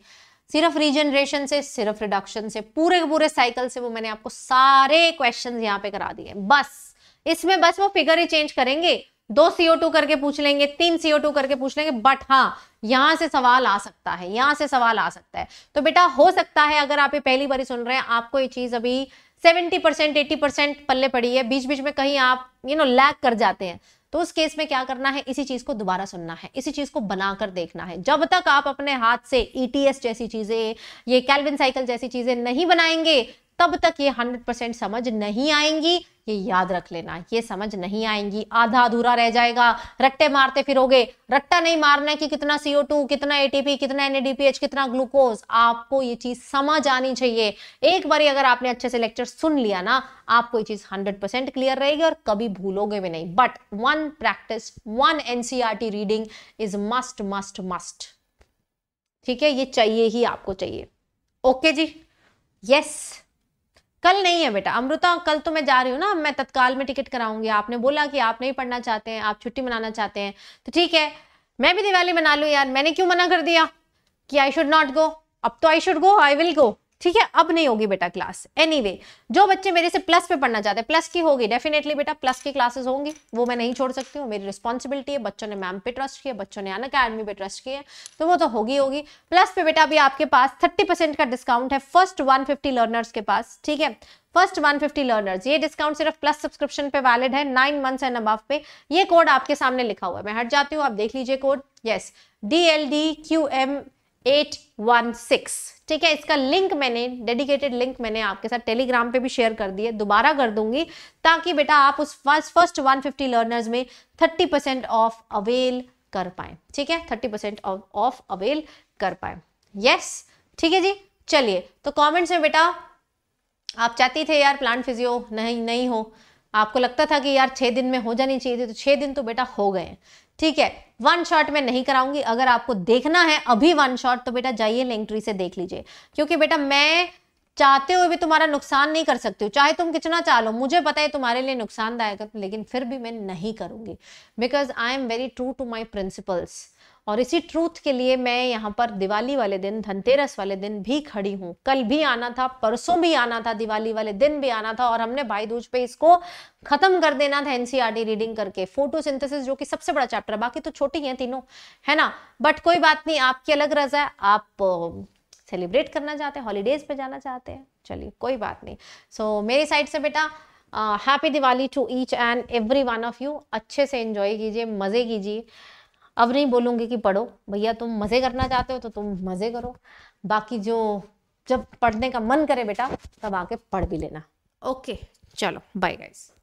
सिर्फ रीजनरेशन से सिर्फ रिडक्शन से पूरे पूरे साइकिल से वो मैंने आपको सारे क्वेश्चन यहाँ पे करा दिए बस इसमें बस वो फिगर ही चेंज करेंगे दो सीओ टू करके पूछ लेंगे तीन सीओ टू करके पूछ लेंगे बट हाँ यहां से सवाल आ सकता है यहां से सवाल आ सकता है तो बेटा हो सकता है अगर आप ये पहली बार सुन रहे हैं आपको ये चीज अभी सेवेंटी परसेंट एट्टी परसेंट पल्ले पड़ी है बीच बीच में कहीं आप यू नो लैग कर जाते हैं तो उस केस में क्या करना है इसी चीज को दोबारा सुनना है इसी चीज को बनाकर देखना है जब तक आप अपने हाथ से ईटीएस e जैसी चीजें ये कैलविन साइकिल जैसी चीजें नहीं बनाएंगे तब तक ये 100% समझ नहीं आएंगी ये याद रख लेना ये समझ नहीं आएंगी आधा अधूरा रह जाएगा रट्टे मारते फिरोगे रट्टा नहीं मारना कि कितना सीओ टू कितना एटीपी कितना एनएडीपीएच कितना ग्लूकोज आपको ये चीज समझ आनी चाहिए एक बार अगर आपने अच्छे से लेक्चर सुन लिया ना आपको ये चीज 100% क्लियर रहेगी और कभी भूलोगे भी नहीं but one practice one NCERT reading is must must must ठीक है ये चाहिए ही आपको चाहिए ओके जी यस yes. कल नहीं है बेटा अमृता कल तो मैं जा रही हूँ ना मैं तत्काल में टिकट कराऊंगी आपने बोला कि आप नहीं पढ़ना चाहते हैं आप छुट्टी मनाना चाहते हैं तो ठीक है मैं भी दिवाली मना लूँ यार मैंने क्यों मना कर दिया कि आई शुड नॉट गो अब तो I should go I will go ठीक है अब नहीं होगी बेटा क्लास एनीवे anyway, जो बच्चे मेरे से प्लस पे पढ़ना चाहते हैं प्लस की होगी डेफिनेटली बेटा प्लस की क्लासेस होंगी वो मैं नहीं छोड़ सकती हूँ मेरी रिस्पॉन्सिबिलिटी है बच्चों ने मैम पे ट्रस्ट किया बच्चों ने अन अकेडमी पे ट्रस्ट किया तो वो तो होगी होगी प्लस पे बेटा अभी आपके पास थर्टी परसेंट का डिस्काउंट है फर्स्ट वन फिफ्टी लर्नर्स के पास ठीक है फर्स्ट 150 लर्नर्स ये डिस्काउंट सिर्फ प्लस सब्सक्रिप्शन पे वैलिड है नाइन मंथ्स एंड अबाव पे ये कोड आपके सामने लिखा हुआ है मैं हट जाती हूँ आप देख लीजिए code yes D L D Q M eight one six ठीक है इसका लिंक मैंने डेडिकेटेड लिंक मैंने आपके साथ टेलीग्राम पे भी शेयर कर दिया दोबारा कर दूंगी ताकि बेटा आप उस फर्स्ट फर्स्ट 150 लर्नर्स में 30 परसेंट ऑफ अवेल कर पाए ठीक है 30 परसेंट ऑफ अवेल कर पाए यस ठीक है जी चलिए तो कमेंट्स में बेटा आप चाहती थे यार प्लांट फिजियो नहीं नहीं हो आपको लगता था कि यार छह दिन में हो जानी चाहिए थी तो छह दिन तो बेटा हो गए ठीक है वन शॉट में नहीं कराऊंगी अगर आपको देखना है अभी वन शॉट तो बेटा जाइए लिंक ट्री से देख लीजिए क्योंकि बेटा मैं चाहते हुए भी तुम्हारा नुकसान नहीं कर सकती हूँ चाहे तुम कितना चाह लो मुझे पता है तुम्हारे लिए नुकसानदायक है लेकिन फिर भी मैं नहीं करूंगी because I am very true to my principles और इसी ट्रूथ के लिए मैं यहाँ पर दिवाली वाले दिन धनतेरस वाले दिन भी खड़ी हूँ कल भी आना था परसों भी आना था दिवाली वाले दिन भी आना था और हमने भाई दूज पे इसको खत्म कर देना था एनसीआरटी रीडिंग e करके फोटोसिंथेसिस जो कि सबसे बड़ा चैप्टर बाकी तो छोटी है तीनों है ना बट कोई बात नहीं आपकी अलग रजा है आप सेलिब्रेट करना चाहते हैं हॉलीडेज पे जाना चाहते हैं चलिए कोई बात नहीं सो so, मेरी साइड से बेटा happy Diwali to each and every one of you अच्छे से एंजॉय कीजिए मज़े कीजिए अब नहीं बोलूंगी कि पढ़ो भैया तुम मज़े करना चाहते हो तो तुम मज़े करो बाकी जो जब पढ़ने का मन करे बेटा तब आके पढ़ भी लेना ओके चलो बाय गाइस